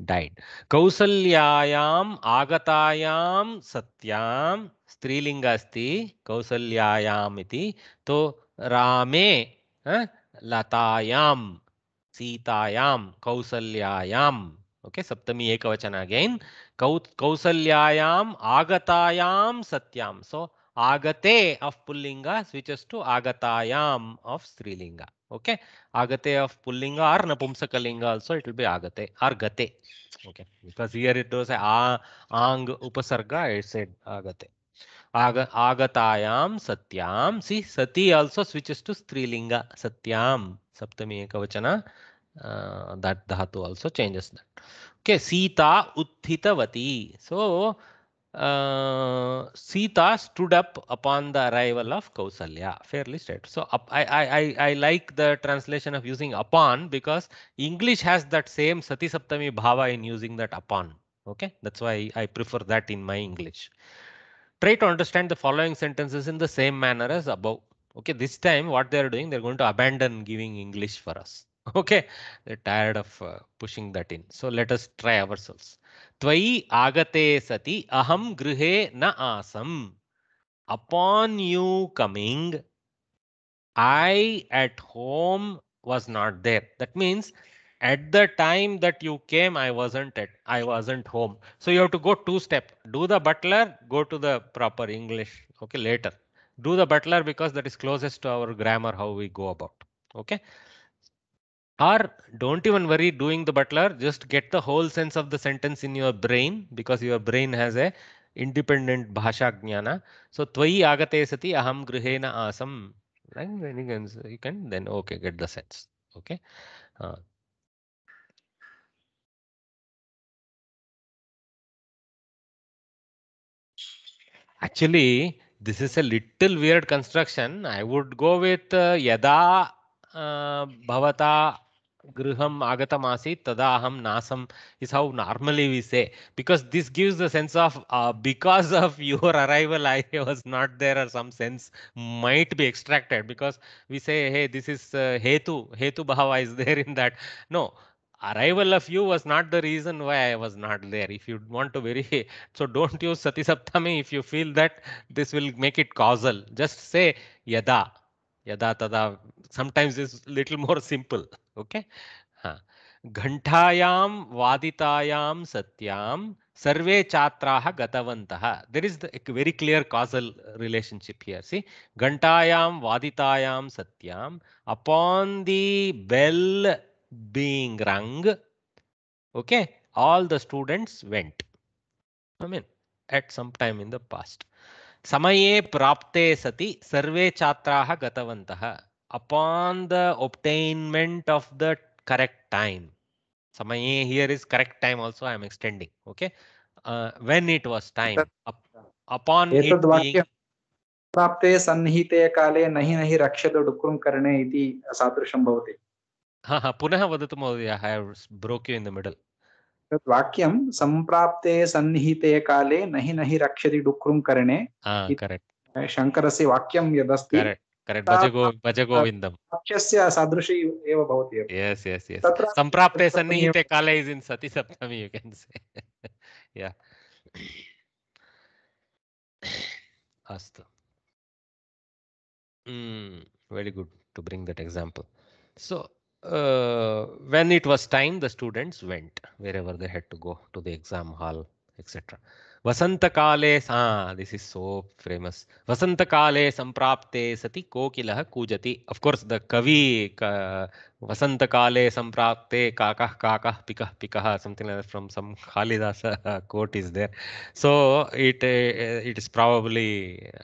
died. Kausalyayam agatayam satyam strilinga asti kausalyayam iti. To Rame. Huh? लतायाम सीतायाम कौसल्यायाम okay सप्तमी एक वचन again कौ कौसल्यायाम आगतायाम सत्याम सो आगते ऑफ पुलिंग स्विचस टू आगतायाम ऑफ स्त्रीलिंग ओके आगते ऑफ पुलिंग आर नपुंसकलिंग आल्सो इट विल बी आगते आर गते okay because here it does आ आंग उपसर्ग इट्स आगते Aga, agatayam satyam. See, sati also switches to strilinga satyam. Saptami Kavachana. Uh, that dhatu also changes that. Okay, Sita Uthitavati. So, uh, Sita stood up upon the arrival of Kausalya. Fairly straight. So, up, I, I, I, I like the translation of using upon because English has that same Sati Saptami Bhava in using that upon. Okay, that's why I prefer that in my English. Try to understand the following sentences in the same manner as above. Okay, this time what they're doing, they're going to abandon giving English for us. Okay, they're tired of uh, pushing that in. So let us try ourselves. Tvai agate sati aham grihe na asam. Upon you coming, I at home was not there. That means at the time that you came i wasn't at i wasn't home so you have to go two step do the butler go to the proper english okay later do the butler because that is closest to our grammar how we go about okay or don't even worry doing the butler just get the whole sense of the sentence in your brain because your brain has a independent bhasha jnana so twayi agate sati aham grihena asam right you can then okay get the sense okay uh, Actually, this is a little weird construction. I would go with uh, yada uh, bhavata griham agatam asit tada aham nasam is how normally we say because this gives the sense of uh, because of your arrival I was not there or some sense might be extracted because we say hey this is uh, hetu hetu bhava is there in that no arrival of you was not the reason why I was not there. If you want to very so don't use Sati Saptami if you feel that this will make it causal. Just say Yada. Yada Tada. Sometimes it's little more simple. Okay. Huh. Ghantayam Vaditayam Satyam Sarve Chatraha Gatavantaha. There is the, a very clear causal relationship here. See, Ghantayam Vaditayam Satyam upon the bell being rung okay all the students went i mean at some time in the past samaye prapte sati sarve chatraha gatavantah upon the obtainment of the correct time samaye here is correct time also i am extending okay uh, when it was time up, upon it being प्राप्ते सन्निहिते काले नहि नहि रक्षतो डुक्रुं करणे इति सादृशं भवति पुनः वदतु महोदय I broke you in the middle तत् वाक्यं सम्प्राप्ते सन्निहिते काले नहि नहि रक्षति डुक्रुं करणे शङ्करस्य वाक्यं यदस्ति वाक्यस्य सदृशी एव भवति यस् यस् यस् सम्प्राप्ते सन्निहिते काले इस् इन् सति सप्तमी यु केन् से या अस्तु very good to bring that example so uh, when it was time, the students went wherever they had to go to the exam hall, etc. वसंत काले हाँ this is so famous वसंत काले संप्राप्ते सति कोकिल कूजति अफ्कोर्स् द कवि वसन्तकाले सम्प्राप्ते काकः काक पिकः पिक something like from some Kalidasa quote is there so it it is probably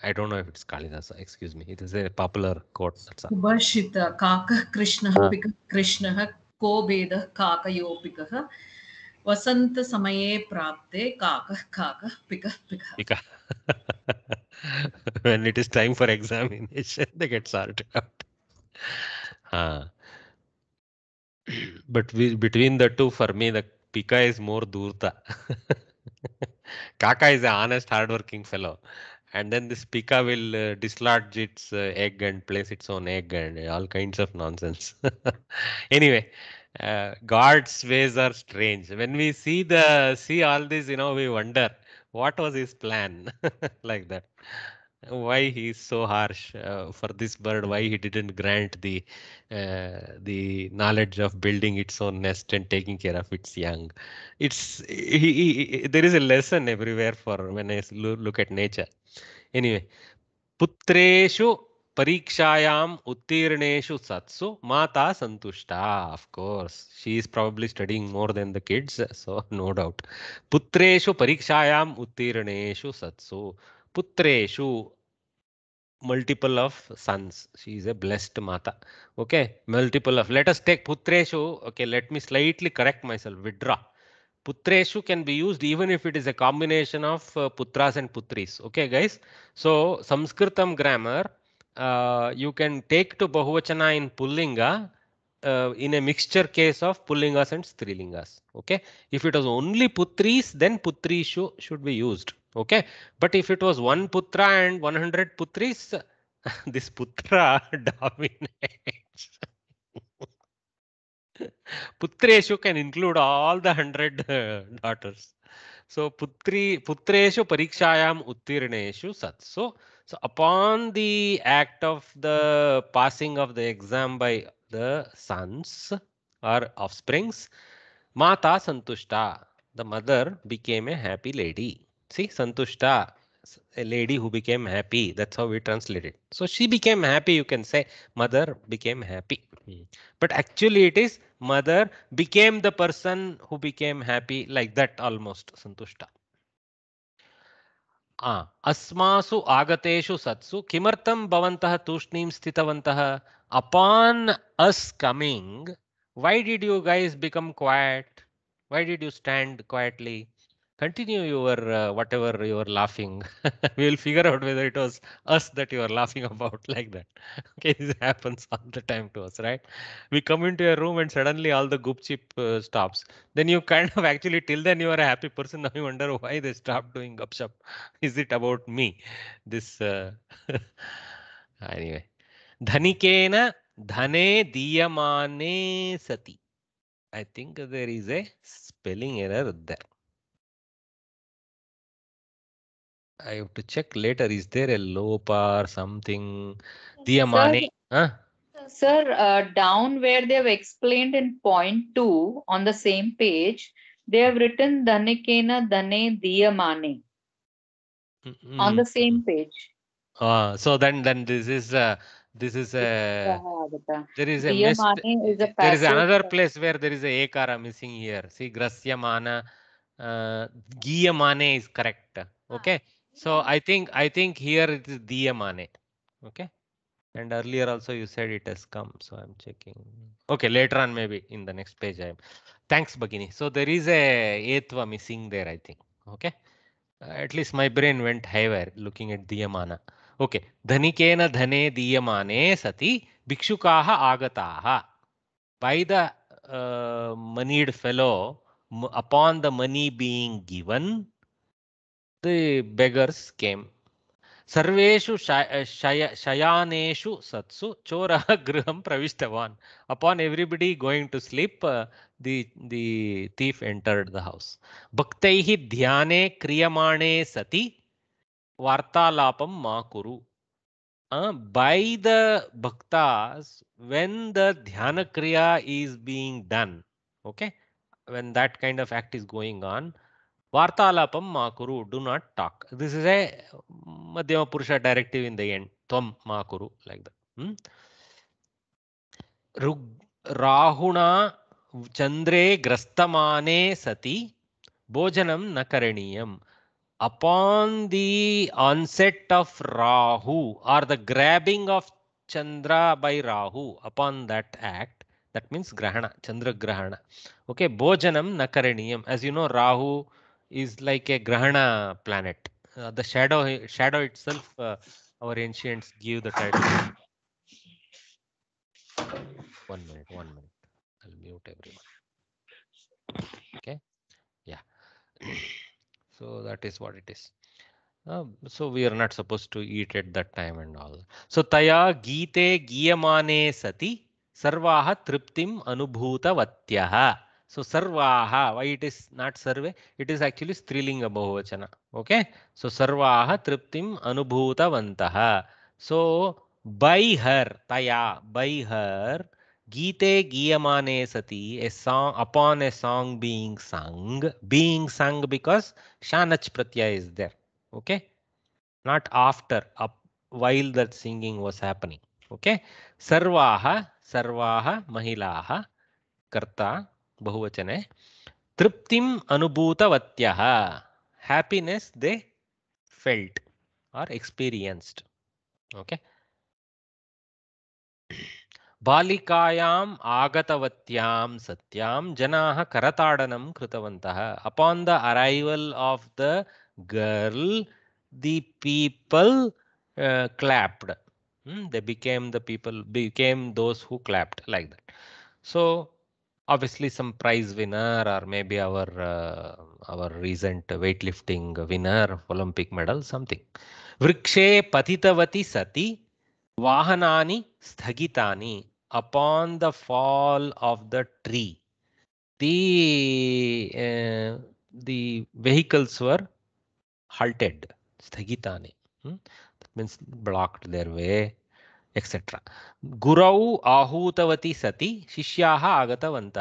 I don't know if it's Kalidasa excuse me it is a popular quote सुभाषित काक कृष्ण पिक कृष्ण को भेद काकयोपिक वसन्तसमये प्राप्ते काकः काकः पिकः पिकः when it is time for examination they get sorted out uh, but we, between the two for me the pika is more durta kaka is an honest hardworking fellow and then this pika will uh, dislodge its uh, egg and place its own egg and all kinds of nonsense anyway uh, God's ways are strange. When we see the see all this, you know, we wonder what was his plan, like that. Why he is so harsh uh, for this bird? Why he didn't grant the uh, the knowledge of building its own nest and taking care of its young? It's he, he, there is a lesson everywhere for when I look at nature. Anyway, putreshu Parikshayaam Uttirneshu Satsu Mata Santushta. Of course, she is probably studying more than the kids, so no doubt. Putreshu Parikshayam Uttirneshu Satsu. Putreshu, multiple of sons. She is a blessed Mata. Okay, multiple of. Let us take Putreshu. Okay, let me slightly correct myself. Vidra. Putreshu can be used even if it is a combination of uh, putras and putris. Okay, guys. So, Sanskritam grammar uh, you can take to Bahuvachana in Pullinga uh, in a mixture case of Pullingas and Strilingas. Okay. If it was only Putris, then Putri sh should be used. Okay. But if it was one Putra and 100 Putris, this Putra dominates. Putreshu can include all the 100 uh, daughters. So Putri, Putreshu Parikshayam Uttirneshu Sat. So so upon the act of the passing of the exam by the sons or offsprings, Mata Santushta, the mother became a happy lady. See, Santushta, a lady who became happy. That's how we translate it. So she became happy. You can say mother became happy. Hmm. But actually it is mother became the person who became happy like that almost Santushta. अस्मासु आगतेषु सत्सु किमर्थं भवन्तः तूष्णीं स्थितवन्तः upon us coming why did you guys become quiet why did you stand quietly continue your uh, whatever you are laughing we'll figure out whether it was us that you are laughing about like that okay this happens all the time to us right we come into a room and suddenly all the goop chip uh, stops then you kind of actually till then you are a happy person now you wonder why they stopped doing gup is it about me this uh, anyway dhanikena dhane diyamane sati i think there is a spelling error there I have to check later. Is there a lopa or something? Diyamani. Huh? Sir, uh, down where they have explained in point two on the same page, they have written Dhanekena Dhane Diyamane mm -hmm. on the same page. Ah, so then, then this is uh, this is uh, a there is a is a there is another place where there is a ekara missing here see grasyamana uh, giyamane is correct ah. okay so I think I think here it is diamane. Okay. And earlier also you said it has come, so I'm checking. Okay, later on maybe in the next page I am. Thanks, Bagini. So there is a etva missing there, I think. Okay. Uh, at least my brain went higher looking at diyamana. Okay. Dhanikena dhane diyamane sati bhikshukaha agataha. By the uh, moneyed fellow, upon the money being given, the beggars came. Sarveshu shayaneshu satsu chora griham pravishtavan. Upon everybody going to sleep, uh, the, the thief entered the house. Bhaktaihi dhyane kriyamane sati vartalapam ma kuru. by the bhaktas, when the dhyana kriya is being done, okay, when that kind of act is going on, Vartalapam makuru, do not talk. This is a Madhyama Purusha directive in the end. Tvam makuru, like that. Hmm? Rahuna Chandre Grastamane Sati Bhojanam Nakaraniyam. Upon the onset of Rahu or the grabbing of Chandra by Rahu, upon that act, that means Grahana, Chandra Grahana. Okay, Bhojanam Nakaraniyam. As you know, Rahu is like a Grahana planet. Uh, the shadow shadow itself, uh, our ancients give the title. One minute, one minute. I'll mute everyone. Okay. Yeah. so that is what it is. Uh, so we are not supposed to eat at that time and all. So taya gite giyamane sati sarvaha triptim anubhuta vatyaha. So sarvaha, why it is not sarve? It is actually strilinga bahuvachana. Okay. So sarvaha triptim anubhuta vantaha. So by her, taya, by her, गीते गीयमाने Sati, a song upon a song being sung being sung because शानच प्रत्यय is there. Okay not after up while that singing was happening okay सर्वाह सर्वाह Mahilaha, कर्ता बहुवचने तृप्तिम अनुभूतवत्यः happiness they felt or experienced okay बालिकायाम आगतवत्याम सत्याम जनाः करताडनं कृतवन्तः upon the arrival of the girl the people clapped they became the people became those who clapped like that so obviously some prize winner or maybe our uh, our recent weightlifting winner olympic medal something vrikshe patitavati sati vahanani sthagitani upon the fall of the tree the uh, the vehicles were halted sthagitani hmm? that means blocked their way etcetera गुरौ आहूतवती सति शिष्या आगतवंत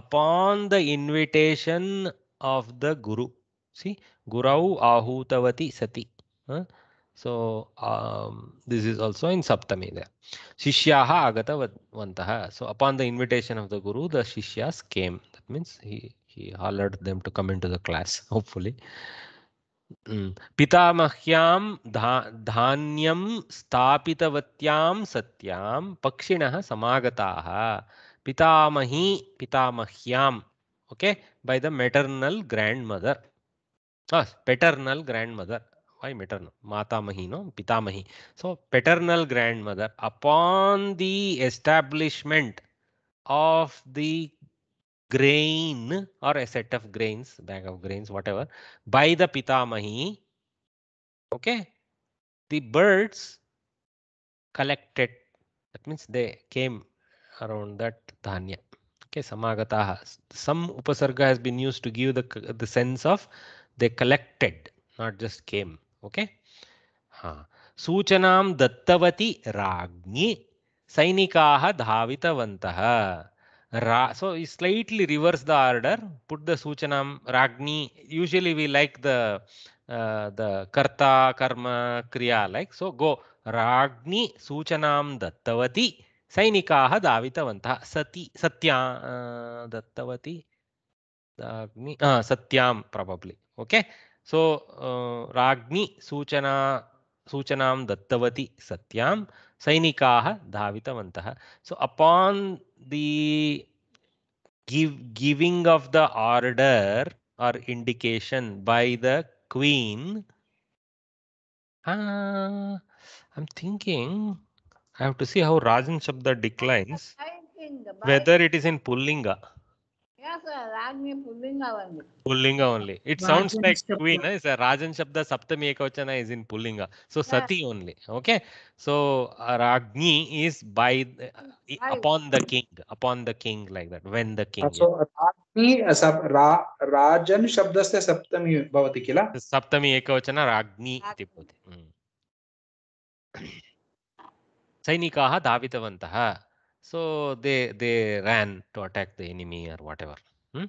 upon the invitation of the guru see गुरौ आहूतवती सति so this is also in सप्तमी the शिष्या so upon the invitation of the guru the शिष्या came that means he he hollered them to come into the class hopefully पिता मह्यां धा धान्यं स्थापितवत्यां सत्यां पक्षिणः समागताः पितामही पितामह्यां okay by the maternal grandmother paternal grand mother Y maternal मातामही नो पितामही so paternal grandmother upon the establishment of the grain or a set of grains, bag of grains, whatever, by the Pitamahi. Okay. The birds collected. That means they came around that dhanya. Okay, samagataha. Some upasarga has been used to give the, the sense of they collected, not just came. Okay. Suchanam Dattavati Ragni राज्ञी dhāvita धावितवन्तः Ra, so we slightly reverse the order, put the Suchanam, Ragni. Usually we like the uh, the Karta, Karma, Kriya like. So go Ragni Suchanam Dattavati Sainikaha Davitavanta Sati Satya uh, Dattavati Ragni uh, Satyam probably. Okay. So uh, Ragni Suchana Suchanam Dattavati Satyam Sainikaha Davitavanta. So upon the give giving of the order or indication by the queen. Uh, I'm thinking I have to see how Rajan Shabda declines. Whether it is in Pullinga. because uh, rag means pullinga only. Pullinga only. It sounds Rajan like Shabda. queen. Is a Rajan Shabda Saptami Ekavachana is in pullinga. So yeah. sati only. Okay. So uh, Ragni is by uh, upon the king, upon the king like that. When the king. So Ragni ra, Rajan Shabda se Saptami bhavati kila. Saptami Ekavachana Ragni iti bhavati. Hmm. सैनिकाः धावितवन्तः So they they ran to attack the enemy or whatever. Hmm?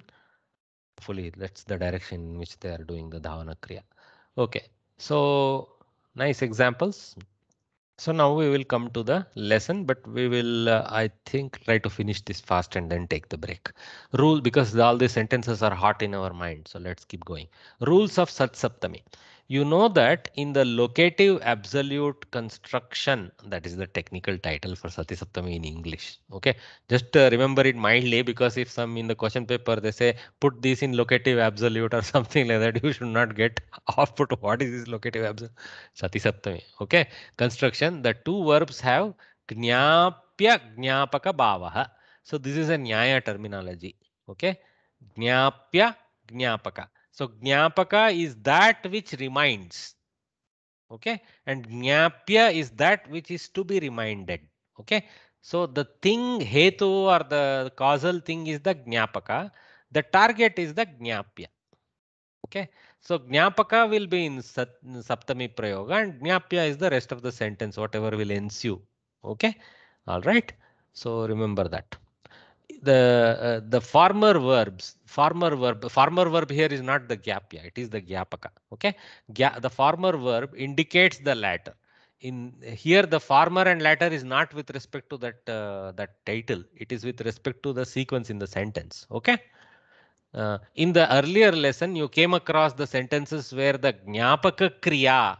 Fully, that's the direction in which they are doing the dhavana kriya. Okay, so nice examples. So now we will come to the lesson, but we will, uh, I think, try to finish this fast and then take the break. Rule because all these sentences are hot in our mind. So let's keep going. Rules of Satsaptami. Saptami you know that in the locative absolute construction, that is the technical title for Sati Saptami in English. Okay, just uh, remember it mildly because if some in the question paper they say put this in locative absolute or something like that, you should not get put What is this locative absolute? Sati Saptami. Okay, construction. The two verbs have gnapya gnapaka bhavaha. So this is a nyaya terminology. Okay, gnapya gnapaka. So Jnapaka is that which reminds. Okay. And Jnapya is that which is to be reminded. Okay. So the thing Hetu or the causal thing is the Jnapaka. The target is the Jnapya. Okay. So Jnapaka will be in Saptami Prayoga and Jnapya is the rest of the sentence, whatever will ensue. Okay. All right. So remember that the uh, the former verbs former verb former verb here is not the gyapya it is the gyapaka okay Gya, the former verb indicates the latter in here the former and latter is not with respect to that uh, that title it is with respect to the sequence in the sentence okay uh, in the earlier lesson you came across the sentences where the gyapaka kriya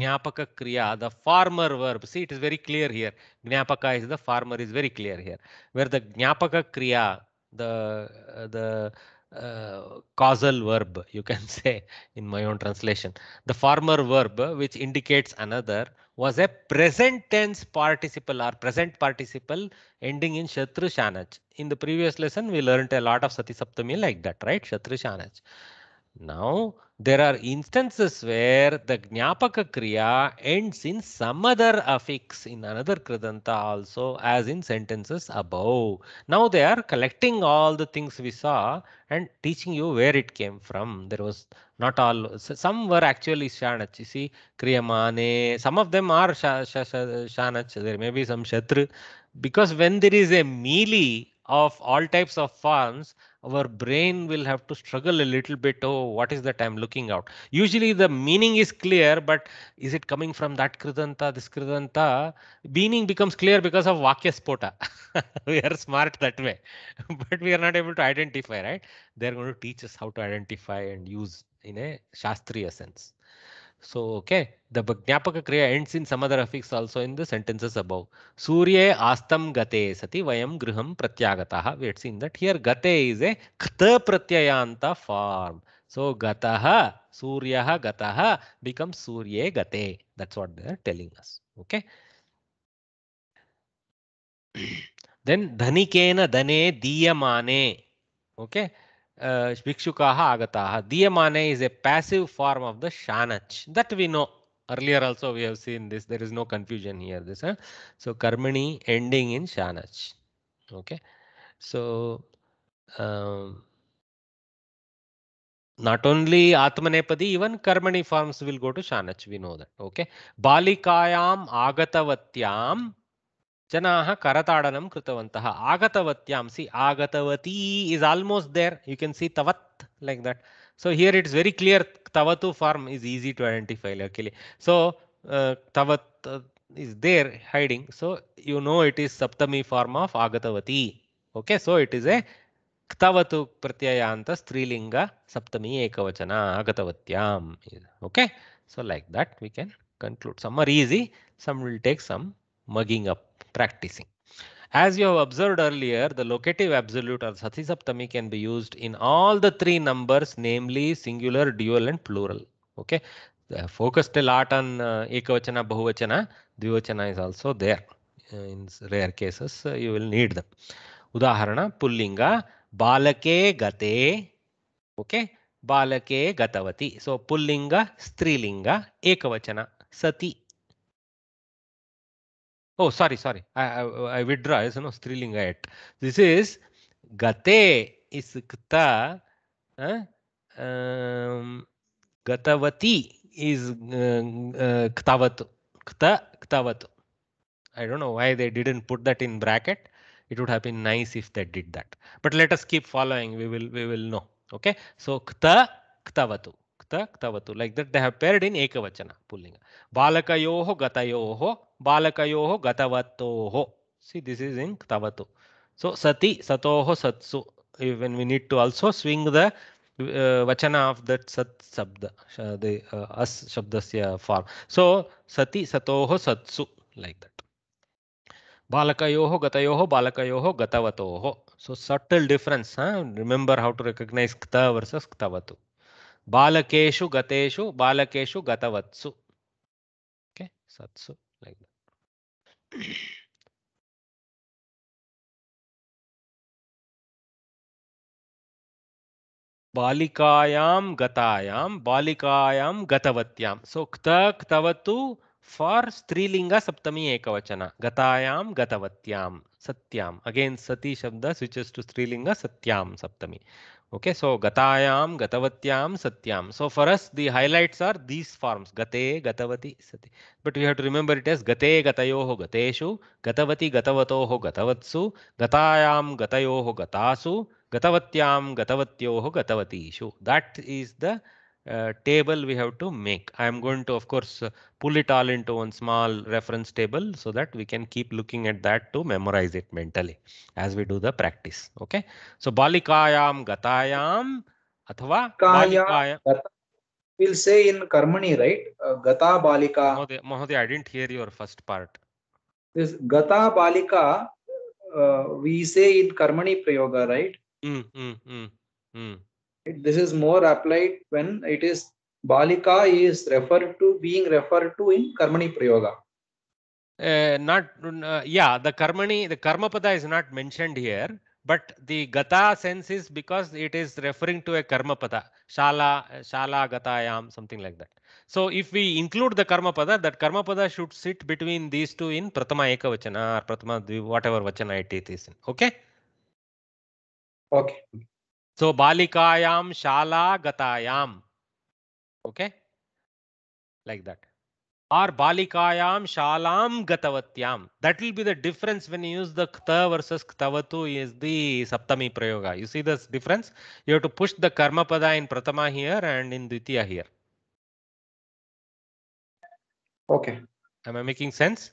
Gnapaka Kriya, the former verb. See, it is very clear here. Gnapaka is the farmer. is very clear here. Where the Gnapaka Kriya, the, the uh, causal verb, you can say in my own translation, the former verb which indicates another was a present tense participle or present participle ending in Shatru Shanach. In the previous lesson, we learned a lot of Sati Saptami like that, right? Shatru Shanach. Now, there are instances where the Jnapaka Kriya ends in some other affix in another Kridanta also as in sentences above. Now they are collecting all the things we saw and teaching you where it came from. There was not all, some were actually Shanach. You see, Kriyamane, some of them are sha, sha, sha, Shanach. There may be some Shatru because when there is a melee of all types of forms, our brain will have to struggle a little bit oh what is that i'm looking out usually the meaning is clear but is it coming from that kridanta this kridanta meaning becomes clear because of vakya spota we are smart that way but we are not able to identify right they're going to teach us how to identify and use in a shastriya sense so, okay, the Vajnapaka Kriya ends in some other affix also in the sentences above. Surya Astam Gate Sati Vayam Griham Pratyagataha. We had seen that here Gate is a Kta Pratyayanta form. So, Gataha, Suryaha Gataha becomes Surya Gate. That's what they are telling us. Okay. then Dhanikena Dane Diyamane. Okay. uh, bhikshukaha agataha. Diyamane is a passive form of the shanach. That we know. Earlier also we have seen this. There is no confusion here. This, huh? So karmani ending in shanach. Okay. So um, not only Atmanepadi, even Karmani forms will go to Shanach. We know that. Okay. Balikayam Agatavatyam जनाः करताडनं कृतवन्तः आगतवत्यां see आगतवती is almost there you can see तवत् like that so here it's very clear तवतु form is easy to identify luckily so तवत् is there hiding so you know it is सप्तमी form of आगतवती okay so it is a क्तवतु प्रत्ययांत स्त्रीलिंग सप्तमी एकवचन आगतवत्यां okay so like that we can conclude some are easy some will take some mugging up practicing. As you have observed earlier, the locative absolute or sati saptami can be used in all the three numbers, namely singular, dual and plural. Okay, the focus a lot on uh, ekavachana, bahuvachana, dvivachana is also there. Uh, in rare cases, uh, you will need them. Udaharana, pullinga, balake gate, okay, balake gatavati. So pullinga, strilinga, ekavachana, sati Oh, sorry, sorry. I, I, I withdraw. It's no strilinga yet. This is gate is kta. Huh? Um, gatavati is uh, uh, ktavatu. Kta, ktavatu. I don't know why they didn't put that in bracket. It would have been nice if they did that. But let us keep following. We will we will know. Okay. So kta ktavatu. Kta ktavatu. Like that they have paired in ekavachana pullinga. Balakayoho gatayoho ಬಾಲಕಯೋಹೋ ಗತವತ್ತೋಹೋ see this is in ತವತು so ಸತಿ ಸತೋಹೋ ಸತ್ಸು when we need to also swing the ವಚನ of that ಸತ್ ಶಬ್ದ as ಶಬ್ದಸ್ಯ ಫಾರ್ಮ್ ಸೊ ಸತಿ ಸತೋ ಸತ್ಸು ಲೈಕ್ ದಟ್ ಬಾಲಕಯೋಹೋ ಗತಯೋಹೋ ಬಾಲಕಯೋಹೋ ಗತವತೋ so subtle difference remember how to recognise ಕ್ತ ವರ್ಸಸ್ ಕ್ತವತು ಬಾಲಕೇಶು ಗತೇಶು ಬಾಲಕೇಶು ಗತವತ್ಸು ಓಕೆ ಸತ್ಸು ಲೈಕ್ ದಟ್ बालिकायां गतायां बालिकायां गतवत्यां सो क्त क्तवतु फॉर स्त्रीलिंग सप्तमी एकवचन गतायां गतवत्यां सत्यां अगेन सती शब्द स्विचेस टू स्त्रीलिंग सत्यां सप्तमी Okay, so gatayam, gatavatyam, satyam. So for us, the highlights are these forms, gate, gatavati, sati. But we have to remember it as gate, gatayoho, gateshu, gatavati, gatavatoho, gatavatsu, gatayam, gatayoho, gatasu, gatavatyam, gatavatyoho, gatavatishu. That is the uh, table we have to make. I'm going to, of course, uh, pull it all into one small reference table so that we can keep looking at that to memorize it mentally as we do the practice. Okay. So balikayam gatayam gata Kaya, balikaya. We'll say in Karmani, right? Uh, gata balika. Mahodaya, Mahodaya, I didn't hear your first part. This gata balika, uh, we say in Karmani Prayoga, right? Mm, mm, mm, mm this is more applied when it is balika is referred to being referred to in karmani prayoga uh, not uh, yeah the karmani the karmapada is not mentioned here but the gata sense is because it is referring to a karmapada shala shala gatayam something like that so if we include the karmapada that karmapada should sit between these two in pratama ekavachana or pratama whatever vachana it is in okay okay so balikayam shala gatayam. Okay. Like that. Or balikayam shalam gatavatyam. That will be the difference when you use the kta versus ktavatu is the saptami prayoga. You see this difference? You have to push the karma pada in pratama here and in dvitiya here. Okay. Am I making sense?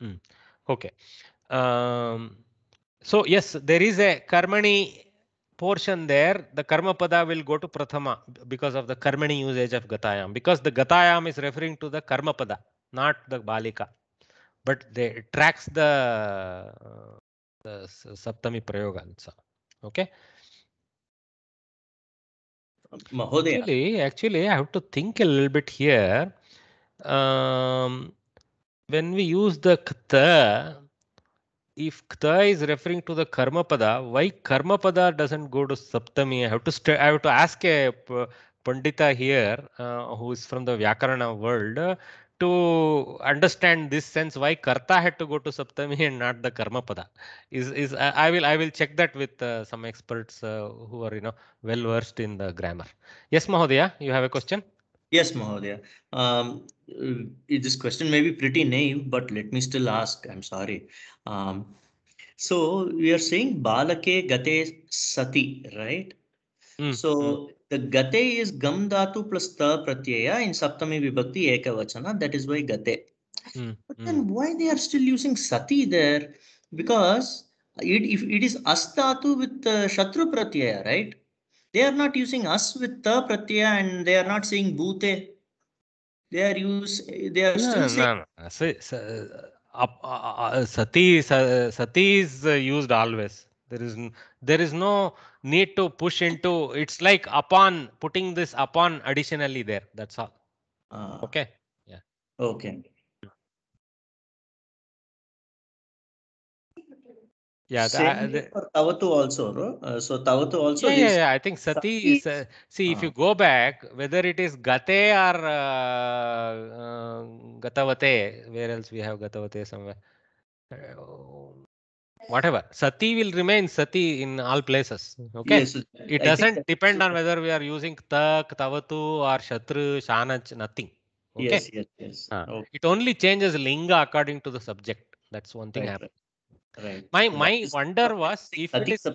Hmm. Okay. Um, so yes, there is a karmani portion there, the karmapada will go to prathama because of the karmani usage of gatayam. Because the gatayam is referring to the karmapada, not the balika. But they, it tracks the, uh, the saptami prayoga. Okay. Mahodaya. Actually, actually, I have to think a little bit here. Um, when we use the kta, if kta is referring to the karma pada, why karma pada doesn't go to saptami? I have to st- I have to ask a pandita here uh, who is from the Vyakarana world uh, to understand this sense why karta had to go to saptami and not the karma pada. Is is I will I will check that with uh, some experts uh, who are you know well versed in the grammar. Yes, Mahodaya, you have a question. Yes, Mahodaya. Um, uh, this question may be pretty naive, but let me still ask. I'm sorry. Um, so we are saying balake gate sati, right? Mm. So hmm. the gate is gam dhatu plus ta pratyaya in saptami vibhakti ekavachana. That is why gate. Mm. But hmm. then why they are still using sati there? Because it, if it is astatu with uh, shatru pratyaya, right? They are not using us with the pratyaya and they are not saying bhute. They are use they are no, still saying. No, no. So, so, uh, uh, uh, uh, sati, uh, sati is uh, used always. There is there is no need to push into. It's like upon putting this upon additionally there. That's all. Ah. okay. Yeah. Okay. Yeah, Same the, Tavatu also, uh, so Tavatu also. Yeah, yeah, yeah, I think Sati, is. Uh, see, uh, if you uh-huh. go back, whether it is Gate or uh, um, Gatavate, where else we have Gatavate somewhere? Uh, whatever. Sati will remain Sati in all places. Okay. Yes, it doesn't depend on whether we are using Tak, Tavatu, or Shatru, Shanach, nothing. Okay? Yes, yes, yes. Uh, okay. It only changes linga according to the subject. That's one thing right, happens. Right. Right. My my wonder was if it is,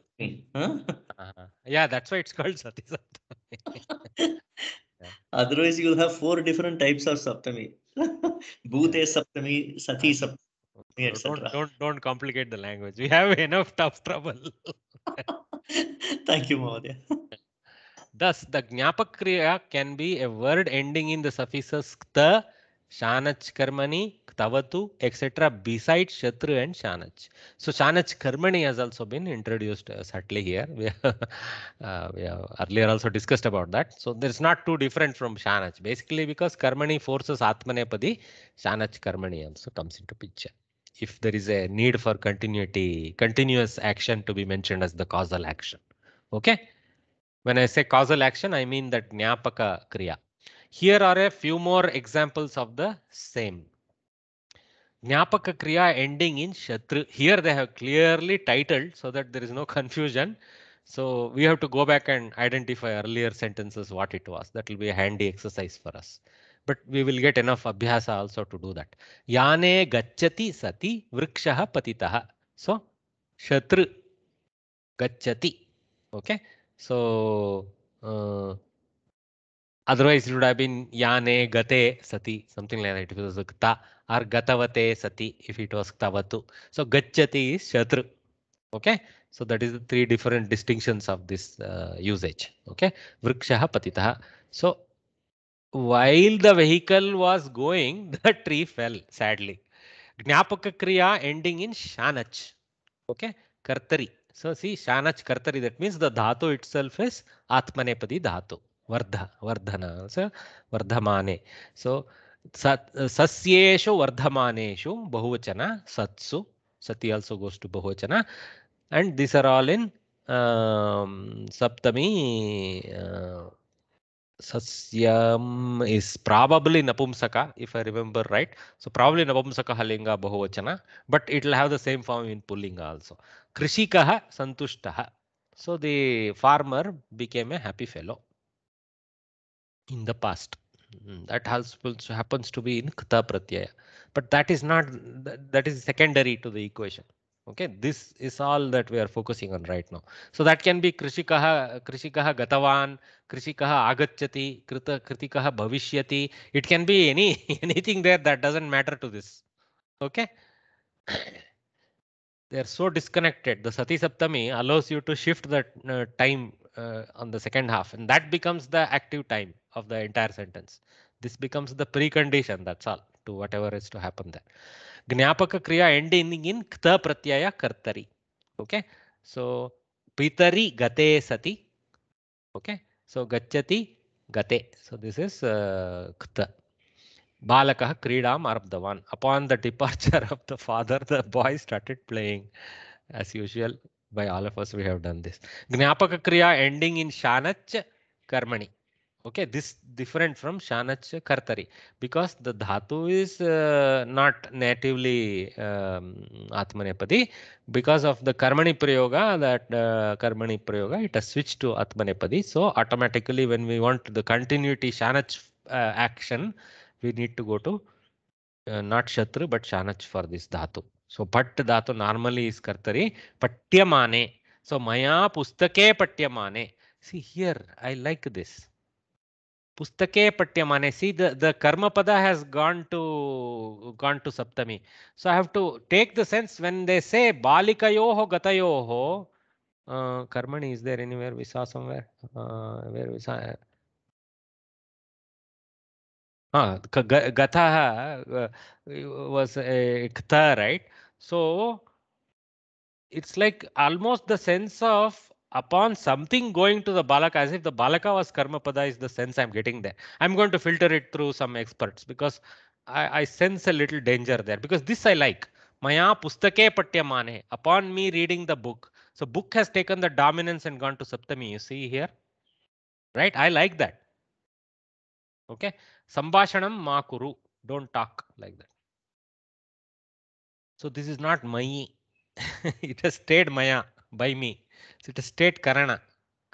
huh? uh, yeah, that's why it's called Sati Otherwise, you'll have four different types of Saptami. Bhute Saptami, Sati uh-huh. Saptami. Don't, don't don't complicate the language. We have enough tough trouble. Thank you, Mahodaya. Thus, the Gnyapakriya can be a word ending in the suffixes ktha, शानच कर्मणी तवतु etcetera beside शत्रु and शानच so शानच कर्मणी has also been introduced subtly here we have earlier also discussed about that so there is not too different from शानच basically because कर्मणी forces आत्मनेपदि शानच कर्मणी also comes into picture if there is a need for continuity continuous action to be mentioned as the causal action okay when I say causal action I mean that ज्ञापक क्रिया Here are a few more examples of the same. Nyāpaka Kriya ending in Shatru. Here they have clearly titled so that there is no confusion. So we have to go back and identify earlier sentences what it was. That will be a handy exercise for us. But we will get enough abhyasa also to do that. Yane gacchati sati vrikshaha patitaha. So Shatru gacchati. Okay. So Otherwise, it would have been yane gate sati, something like that. If it was gta or gatavate sati, if it was ktavatu. So gachati is shatru. Okay, so that is the three different distinctions of this uh, usage. Okay, Vrikshah patitaha. So while the vehicle was going, the tree fell sadly. Gnapaka kriya ending in shanach. Okay, kartari. So see shanach kartari that means the dhatu itself is atmanepadi dhatu. वर्ध Vardhan वर्धम सो सस्येषु वर्धम बहुवचन सत्सु सति also goes to बहुवचन and this are all in सप्तमी सस्यम is probably नपुंसक if I remember right so probably नपुंसक लिंग बहुवचन but it will have the same form in पुल्लिंग आलो कृषिक संतुष्टः so the farmer became a happy fellow in the past. Mm, that also happens to be in Kta Pratyaya, but that is not that is secondary to the equation. Okay, this is all that we are focusing on right now. So that can be Krishikaha, Krishikaha Gatavan, Krishikaha Agachati, Krita, Kritikaha Bhavishyati. It can be any anything there that doesn't matter to this. Okay. They are so disconnected. The Sati Saptami allows you to shift that uh, time uh, on the second half and that becomes the active time of the entire sentence. This becomes the precondition, that's all, to whatever is to happen there. Gnapaka Kriya ending in Kta Pratyaya Kartari. Okay, so Pitari Gate Sati. Okay, so Gachati Gate. So this is uh, Kta. Balaka Kridam Arabdavan. Upon the departure of the father, the boy started playing. As usual, by all of us, we have done this. Gnapaka Kriya ending in Shanach Karmani okay this different from shanach kartari because the dhatu is uh, not natively um, atmanepadi because of the karmani prayoga that uh, karmani prayoga it has switched to atmanepadi so automatically when we want the continuity shanach uh, action we need to go to uh, not shatru but shanach for this dhatu so pat dhatu normally is kartari patyamane so maya pustake patyamane see here i like this Pustake Patyamane. See, the, the karma pada has gone to gone to Saptami. So I have to take the sense when they say Balikayoho Gatayoho. Uh, Karmani, is there anywhere we saw somewhere? Uh, where we saw? Uh, ah, Gatha uh, was a Ktha, right? So it's like almost the sense of upon something going to the balaka as if the balaka was karmapada is the sense i'm getting there i'm going to filter it through some experts because i, I sense a little danger there because this i like maya pustake patyamane upon me reading the book so book has taken the dominance and gone to saptami you see here right i like that okay sambhashanam makuru don't talk like that so this is not mayi it has stayed maya by me so it is state karana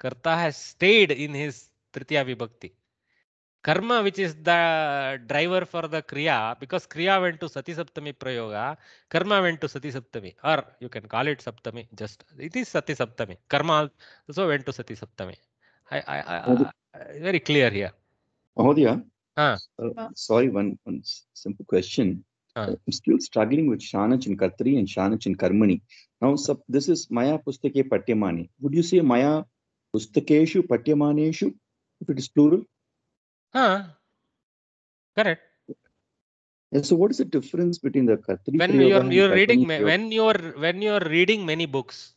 karta has stayed in his tritiya vibhakti karma which is the driver for the kriya because kriya went to sati saptami prayoga karma went to sati saptami or you can call it saptami just it is sati saptami karma also went to sati saptami i i, I, I very clear here Mahodaya, ah. Uh, sorry one, one simple question ah. i'm still struggling with shana chinkatri and shana chinkarmani Now, sub, this is Maya Pustake Patyamani. Would you say Maya Pustakeshu Patyamaneshu if it is plural? Huh. Correct. Yeah, so what is the difference between the Katri when you're, you're reading ma- when you're when you're reading many books?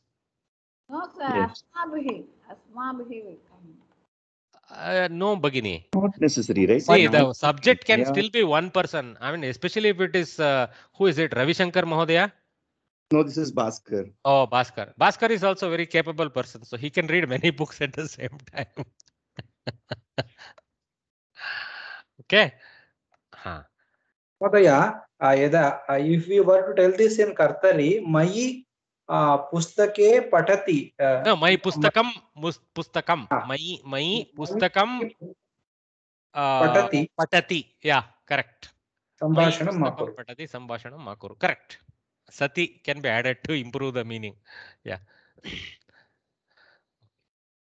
No, sir. Yes. Asma Asma uh, no, Bagini. Not necessary, right? See, the subject can yeah. still be one person. I mean, especially if it is uh, who is it? Ravi Shankar Mahodaya. No, this is Bhaskar. Oh, Bhaskar. Bhaskar is also a very capable person, so he can read many books at the same time. okay. Huh. Mataya, यदा if you were to tell this in कर्तरि मयि पुस्तके पठति न मयि पुस्तकं पुस्तकं मयि मयि पुस्तकं पठति पठति या करेक्ट संभाषणं मा कुरु पठति संभाषणं मा कुरु correct sati can be added to improve the meaning. Yeah.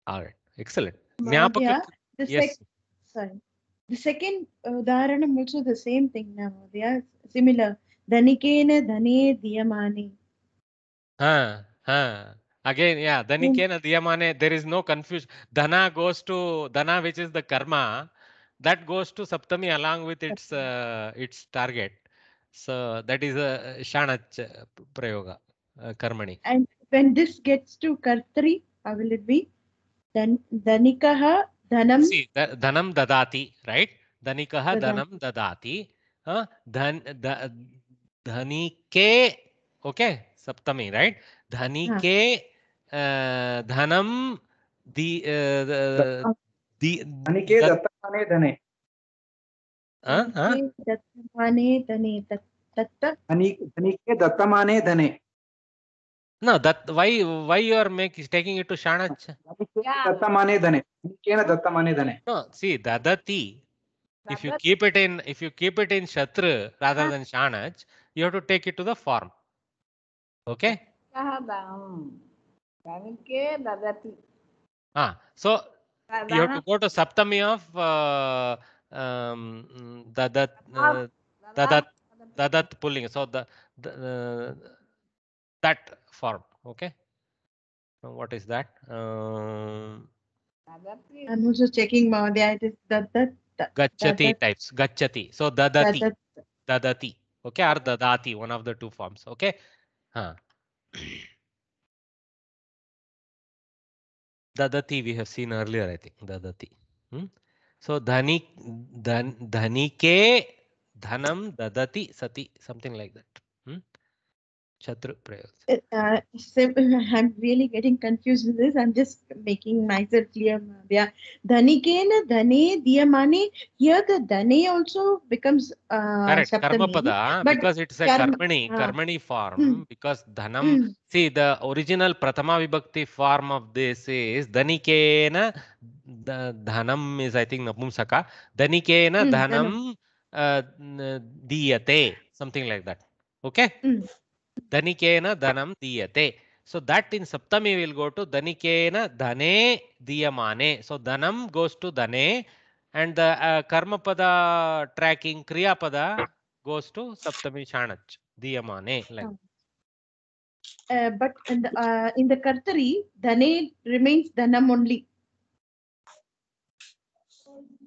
All right. Excellent. the yes. sorry. The second uh, udaharanam uh, also the same thing now. Yeah, similar. Dhanikena dhane diyamani. Huh, huh. Again, yeah, dhanikena diyamane. There is no confusion. Dhana goes to dhana, which is the karma, that goes to saptami along with its uh, its target. So that is a Shanach Prayoga, uh, Karmani. And when this gets to Kartri, how will it be? Then Danikaha Dhanam. See, da, Dhanam Dadati, right? Danikaha Dhanam dhanam Dadati. uh, Dhan, da, okay saptami right धनिके okay सप्तमी right धनिके धनम धनिके dattane dhane हाँ हाँ दत्तमाने धने दत्त धनिके दत्तमाने धने no that why why you are making taking it to shanach yeah. datta mane dhane kena datta mane dhane no see dadati if you keep it in if you keep it in shatru rather than shanach you have to take it to the form okay ah so you have to go to saptami of uh, um, that that ah, uh, that that that pulling. So the, the uh, that form. Okay. So what is that? Um, I'm also checking Mahodaya. It is that that. Gachati types. Gachati. So dadati. Dadati. Okay, or dadati. One of the two forms. Okay. Huh. Dadati we have seen earlier, I think. Dadati. Hmm? सो धनी धनी के धनम ददति सति something like that Chhatru Prayod. Uh, so I'm really getting confused with this. I'm just making myself clear, Madhya. Dhanikena, Dhane, Diyamane. Here the Dhane also becomes uh, Correct. Karmapada because it's a karma, Karmani, uh, Karmani form hmm. because Dhanam. Hmm. See the original Prathama Vibhakti form of this is Dhanikena, Dhanam is I think Napumsaka. Dhanikena, hmm, Dhanam, dhanam. Uh, Diyate, something like that. Okay? Mm. Dhanikena dhanam diyate. So that in Saptami will go to Dhanikena dhane diyamane. So dhanam goes to dhane and the uh, karma pada tracking kriya pada goes to Saptami shanach diyamane. Uh, but in the, uh, in Kartari, dhane remains dhanam only.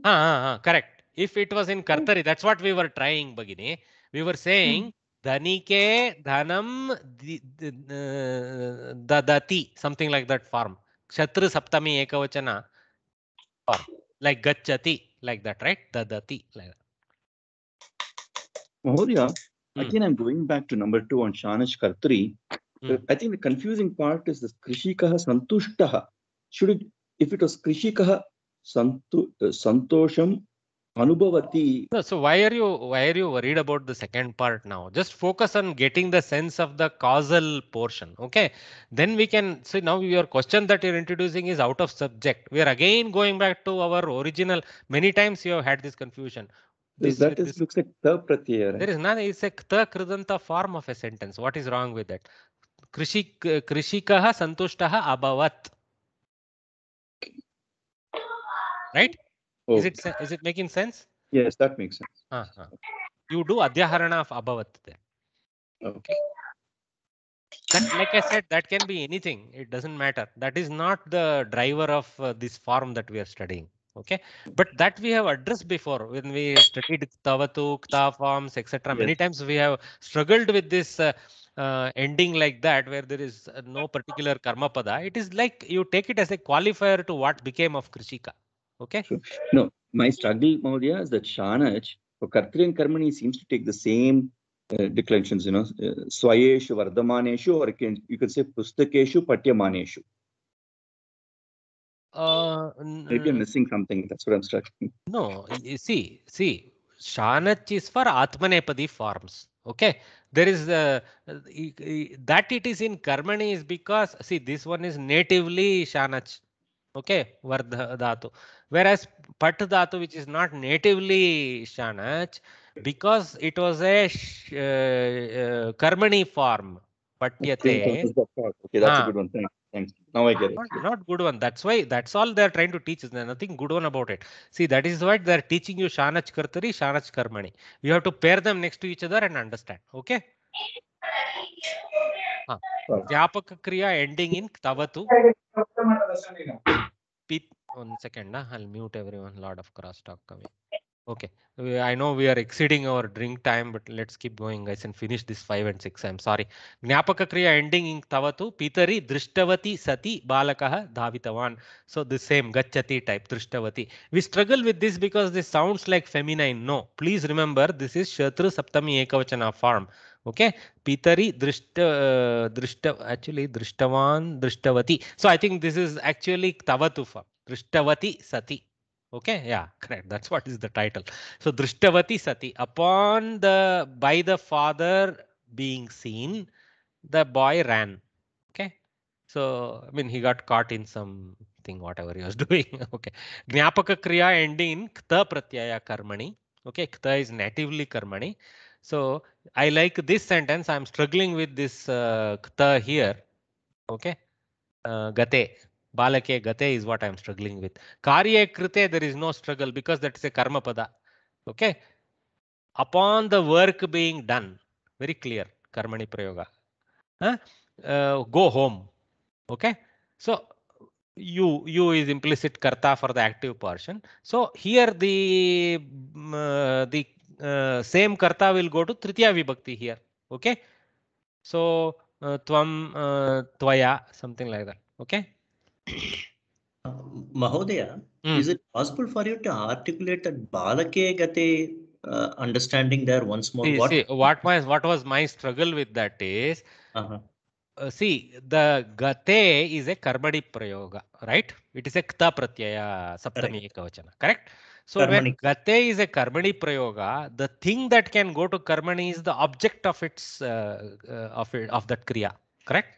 Ah, ah, ah, correct. If it was in Kartari, that's what we were trying, Bagini. We were saying. Danike Dhanam Dadati, something like that form. Kshatru Saptami Ekavachana Like Gachati, like that, right? Dadati, like that. Mahodhya, hmm. again, I'm going back to number two on Shanish Kartri. Hmm. I think the confusing part is this Krishikaha Santushtaha. Should it, if it was Krishikaha Santu, uh, Santosham Anubhavati. No, so why are you why are you worried about the second part now? Just focus on getting the sense of the causal portion. Okay. Then we can see now your question that you're introducing is out of subject. We are again going back to our original. Many times you have had this confusion. This, that is, looks like the pratyaya. Right? There is none. It's a ta kridanta form of a sentence. What is wrong with that? Krishi krishikaha santushtaha abavat. Right? Oh. Is it is it making sense? Yes, that makes sense. Uh ah, -huh. Ah. You do adhyaharana of abhavat Okay. That, like I said, that can be anything. It doesn't matter. That is not the driver of uh, this form that we are studying. Okay, but that we have addressed before when we studied tavatu, kta forms, etc. Yes. Many times we have struggled with this uh, uh, ending like that where there is uh, no particular karma pada. It is like you take it as a qualifier to what became of Krishika. Okay. Sure. No, my struggle, Maudya, is that Shanach for Kartri and Karmani seems to take the same uh, declensions, you know, uh, Swayeshu, Vardamaneshu, or can, you can say Pustakeshu, Patyamaneshu. Uh, Maybe I'm missing something. That's what I'm struggling. No, see, see, Shanach is for Atmanepadi forms. Okay, there is a, uh, that it is in Karmani is because see this one is natively Shanach. Okay, Vardhatu. Whereas Pat which is not natively Shanach, because it was a sh- uh, uh, Karmani form, Patyate. Okay, that's ah. a good one. Thanks. Now I get not, it. Not good one. That's why, that's all they're trying to teach. There's nothing good one about it. See, that is what they're teaching you Shanach Kartari, Shanach Karmani. You have to pair them next to each other and understand. Okay? ವ್ಯಾಪಕ ah. ಕ್ರಿಯಾ ending in ತವತು one second. na I'll mute everyone. lot of crosstalk coming. Okay, I know we are exceeding our drink time, but let's keep going, guys, and finish this 5 and 6 I'm sorry. Gnapaka kriya ending ing tavatu pitari drishtavati sati balakah davitavan So the same gachati type drishtavati. We struggle with this because this sounds like feminine. No, please remember this is shatru saptami ekavachana form. okay pitari drishta uh, drishta actually drishtavan drishtavati so i think this is actually tavatu form Drishtavati Sati. Okay, yeah, correct. That's what is the title. So Drishtavati Sati, upon the by the father being seen, the boy ran. Okay, so I mean he got caught in some thing, whatever he was doing. okay, Gnapaka Kriya ending in Kta Pratyaya Karmani. Okay, Kta is natively Karmani. So I like this sentence. I'm struggling with this uh, Kta here. Okay, uh, Gate Balake Gate is what I'm struggling with. Karye Krite, there is no struggle because that is a karma pada. Okay. Upon the work being done, very clear, karmani prayoga. Huh? Uh, go home. Okay. So you you is implicit karta for the active portion. So here the mm, uh, the uh, same karta will go to tritiya vibhakti here. Okay. So twam twaya something like that. Okay. Uh, Mahodaya, mm. is it possible for you to articulate that Balake Gate uh, understanding there once more? See, what, see, what, my, what was my struggle with that is, uh-huh. uh, see, the Gate is a Karmadi Prayoga, right? It is a Kta Pratyaya Saptami Ekavachana, correct? So Karmani. when Gate is a Karmani Prayoga, the thing that can go to Karmani is the object of its uh, uh of, it, of that Kriya, correct?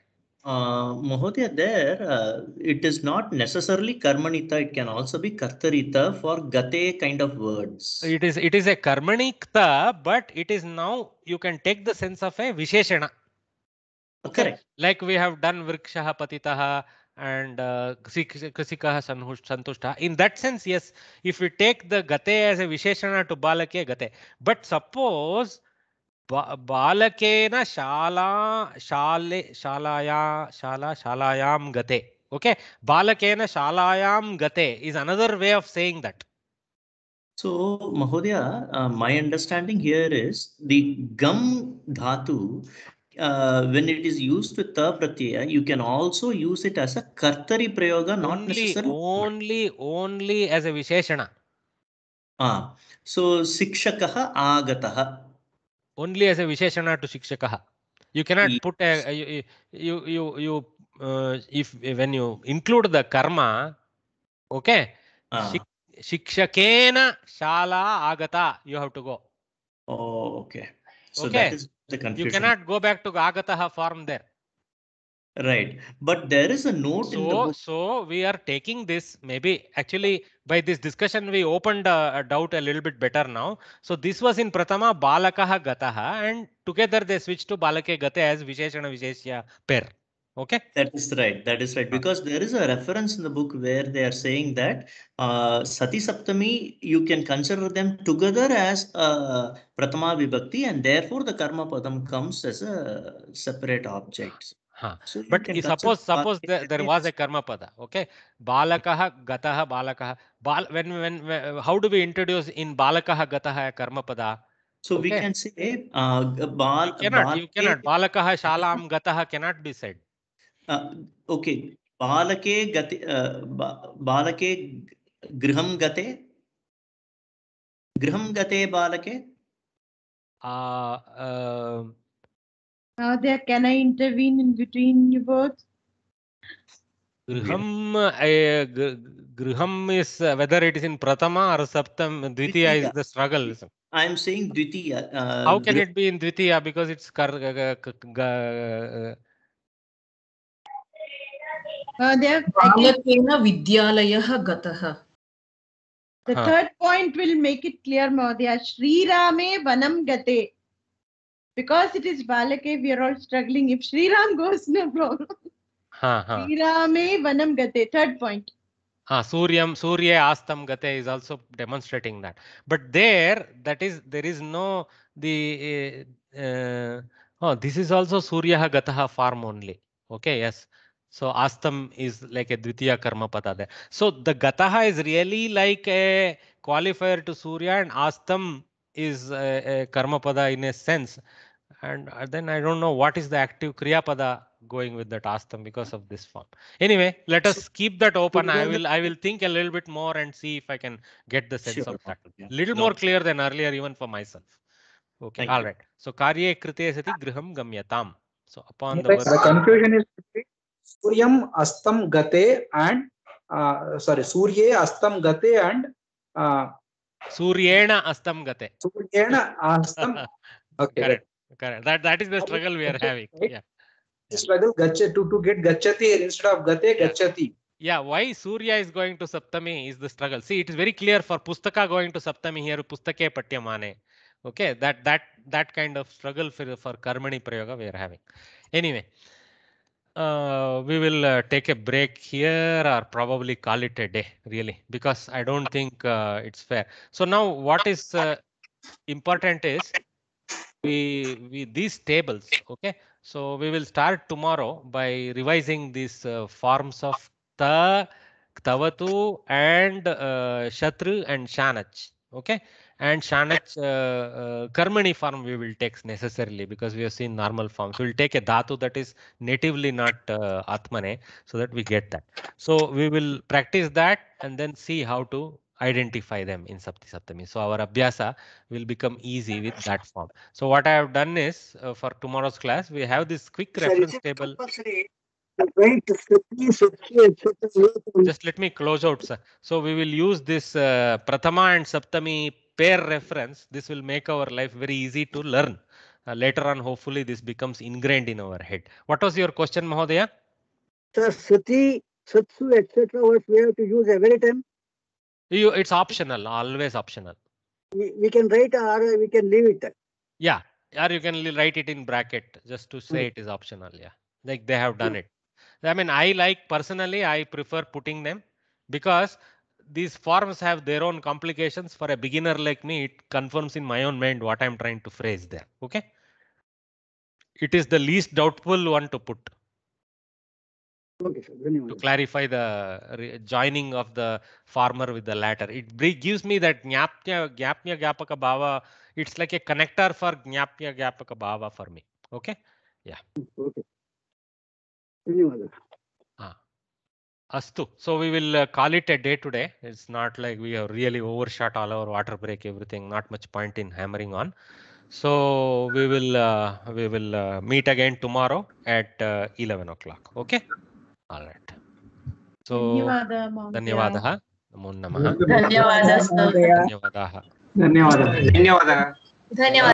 Uh, Mahodaya, there uh, it is not necessarily karmanita. It can also be kartarita for gate kind of words. It is it is a karmanikta, but it is now you can take the sense of a visheshana. Okay. Uh, correct. Like we have done vrikshaha patitaha and uh, krisikaha santushta. In that sense, yes. If we take the gate as a visheshana to balakya gate, but suppose ಬಾಲಕೇನ ಶಾಲಾ ಶಾಲೆ ಶಾಲಾಯಾ ಶಾಲಾ ಶಾಲಾಯಾಂ ಗತೆ okay ಬಾಲಕೇನ ಶಾಲಾಯಾಂ ಗತೆ is another way of saying that so ಮಹೋದಯ my understanding here is the ಗಮ್ ಧಾತು uh, when it is used with the pratyaya, you can also use it as a kartari prayoga, not only, necessarily only only as a visheshana. Ah, so kaha agataha. only as a Visheshana to Shikshakaha. You cannot put a, you, you, you, you uh, if when you include the karma, okay, uh. Shikshakena Shala Agata, you have to go. Oh, okay. So okay. that is the confusion. You cannot go back to Agataha form there. Right. But there is a note so, in the book. So we are taking this maybe actually by this discussion we opened a, a doubt a little bit better now. So this was in Pratama Balakaha Gataha and together they switched to Balake Gate as Visheshana Visheshya pair. Okay. That is right. That is right. Uh. Because there is a reference in the book where they are saying that uh, Sati Saptami, you can consider them together as uh, Pratama Vibhakti and therefore the Karma Padam comes as a separate object. हा but suppose suppose there was a कर्मपद okay बालकः गतः बालकः बाल when when how do we introduce in बालकः गतः कर्मपद So okay. we can say uh, bal. You cannot. Bal- you cannot. Balakah shalam gataha cannot be said. Uh, okay. Balake gate. Uh, balake griham gate. Griham gate balake. Uh, uh, Now uh, there, can I intervene in between you both? Griham, yeah. I, griham is uh, whether it is in Pratama or Saptam, Dvitiya, Dvitiya. is the struggle. I am saying Dvitiya. Uh, How can it be in Dvitiya? Because it's kar, uh, बालकेन विद्यालयः गतः The third point will make it clear, Mahodaya. Sri Rame Vanam Gate because it is Balake, we are all struggling. If Sri Ram goes, no problem. Sri Rame Vanam Gate, third point. Ah, Suryam, Surya Astam Gate is also demonstrating that. But there, that is, there is no, the, uh, uh, oh, this is also Surya Gataha form only. Okay, yes. So Astam is like a Dvitiya Karma Pada there. So the Gataha is really like a qualifier to Surya and Astam is a, eh, a Karma Pada in a sense and uh, then I don't know what is the active kriyapada going with the astam because of this form. Anyway, let us keep that open. I will I will think a little bit more and see if I can get the sense sure. of that. Little no. more clear than earlier, even for myself. Okay, Thank you. So karye krite sati griham gamyatam. So upon the, the confusion is suryam astam gate and uh, sorry surye astam gate and uh, suryena astam gate. Suryena astam. okay. Correct correct that that is the struggle we are having yeah the struggle gacha, to, to get gachati instead of gate yeah. gachati yeah why surya is going to saptami is the struggle see it is very clear for pustaka going to saptami here pustake patyamane okay that that that kind of struggle for for karmani prayoga we are having anyway uh, we will uh, take a break here or probably call it a day really because i don't think uh, it's fair so now what is uh, important is we, we these tables. Okay, so we will start tomorrow by revising these uh, forms of ta, tavatu, and uh, shatru and shanach. Okay, and shanach uh, uh, karmani form we will take necessarily because we have seen normal forms. We will take a dhatu that is natively not uh, atmane so that we get that. So we will practice that and then see how to identify them in Sapti Saptami. So our Abhyasa will become easy with that form. So what I have done is uh, for tomorrow's class, we have this quick reference table. Just let me close out. Sir. So we will use this uh, Prathama and Saptami pair reference. This will make our life very easy to learn. Uh, later on, hopefully this becomes ingrained in our head. What was your question, Mahodaya? Sir, Sati, Satsu, etc. What we have to use every time? You, it's optional, always optional. We, we can write or we can leave it. Yeah, or you can write it in bracket just to say mm. it is optional. Yeah, like they have done mm. it. I mean, I like personally, I prefer putting them because these forms have their own complications for a beginner like me. It confirms in my own mind what I'm trying to phrase there. OK. It is the least doubtful one to put. Okay, To clarify the joining of the former with the latter, it gives me that Jnapnya Jnapnya gapaka Bhava. It's like a connector for Jnapnya gapaka Bhava for me. Okay. Yeah. Okay. Ah. Astu. So we will uh, call it a day today. It's not like we have really overshot all our water break, everything. Not much point in hammering on. So we will uh, we will uh, meet again tomorrow at uh, 11 o'clock. Okay. All right so ಧನ್ಯವಾದ ನಮೋ ನಮಃ ಧನ್ಯವಾದ ಧನ್ಯವಾದ ಧನ್ಯವಾದ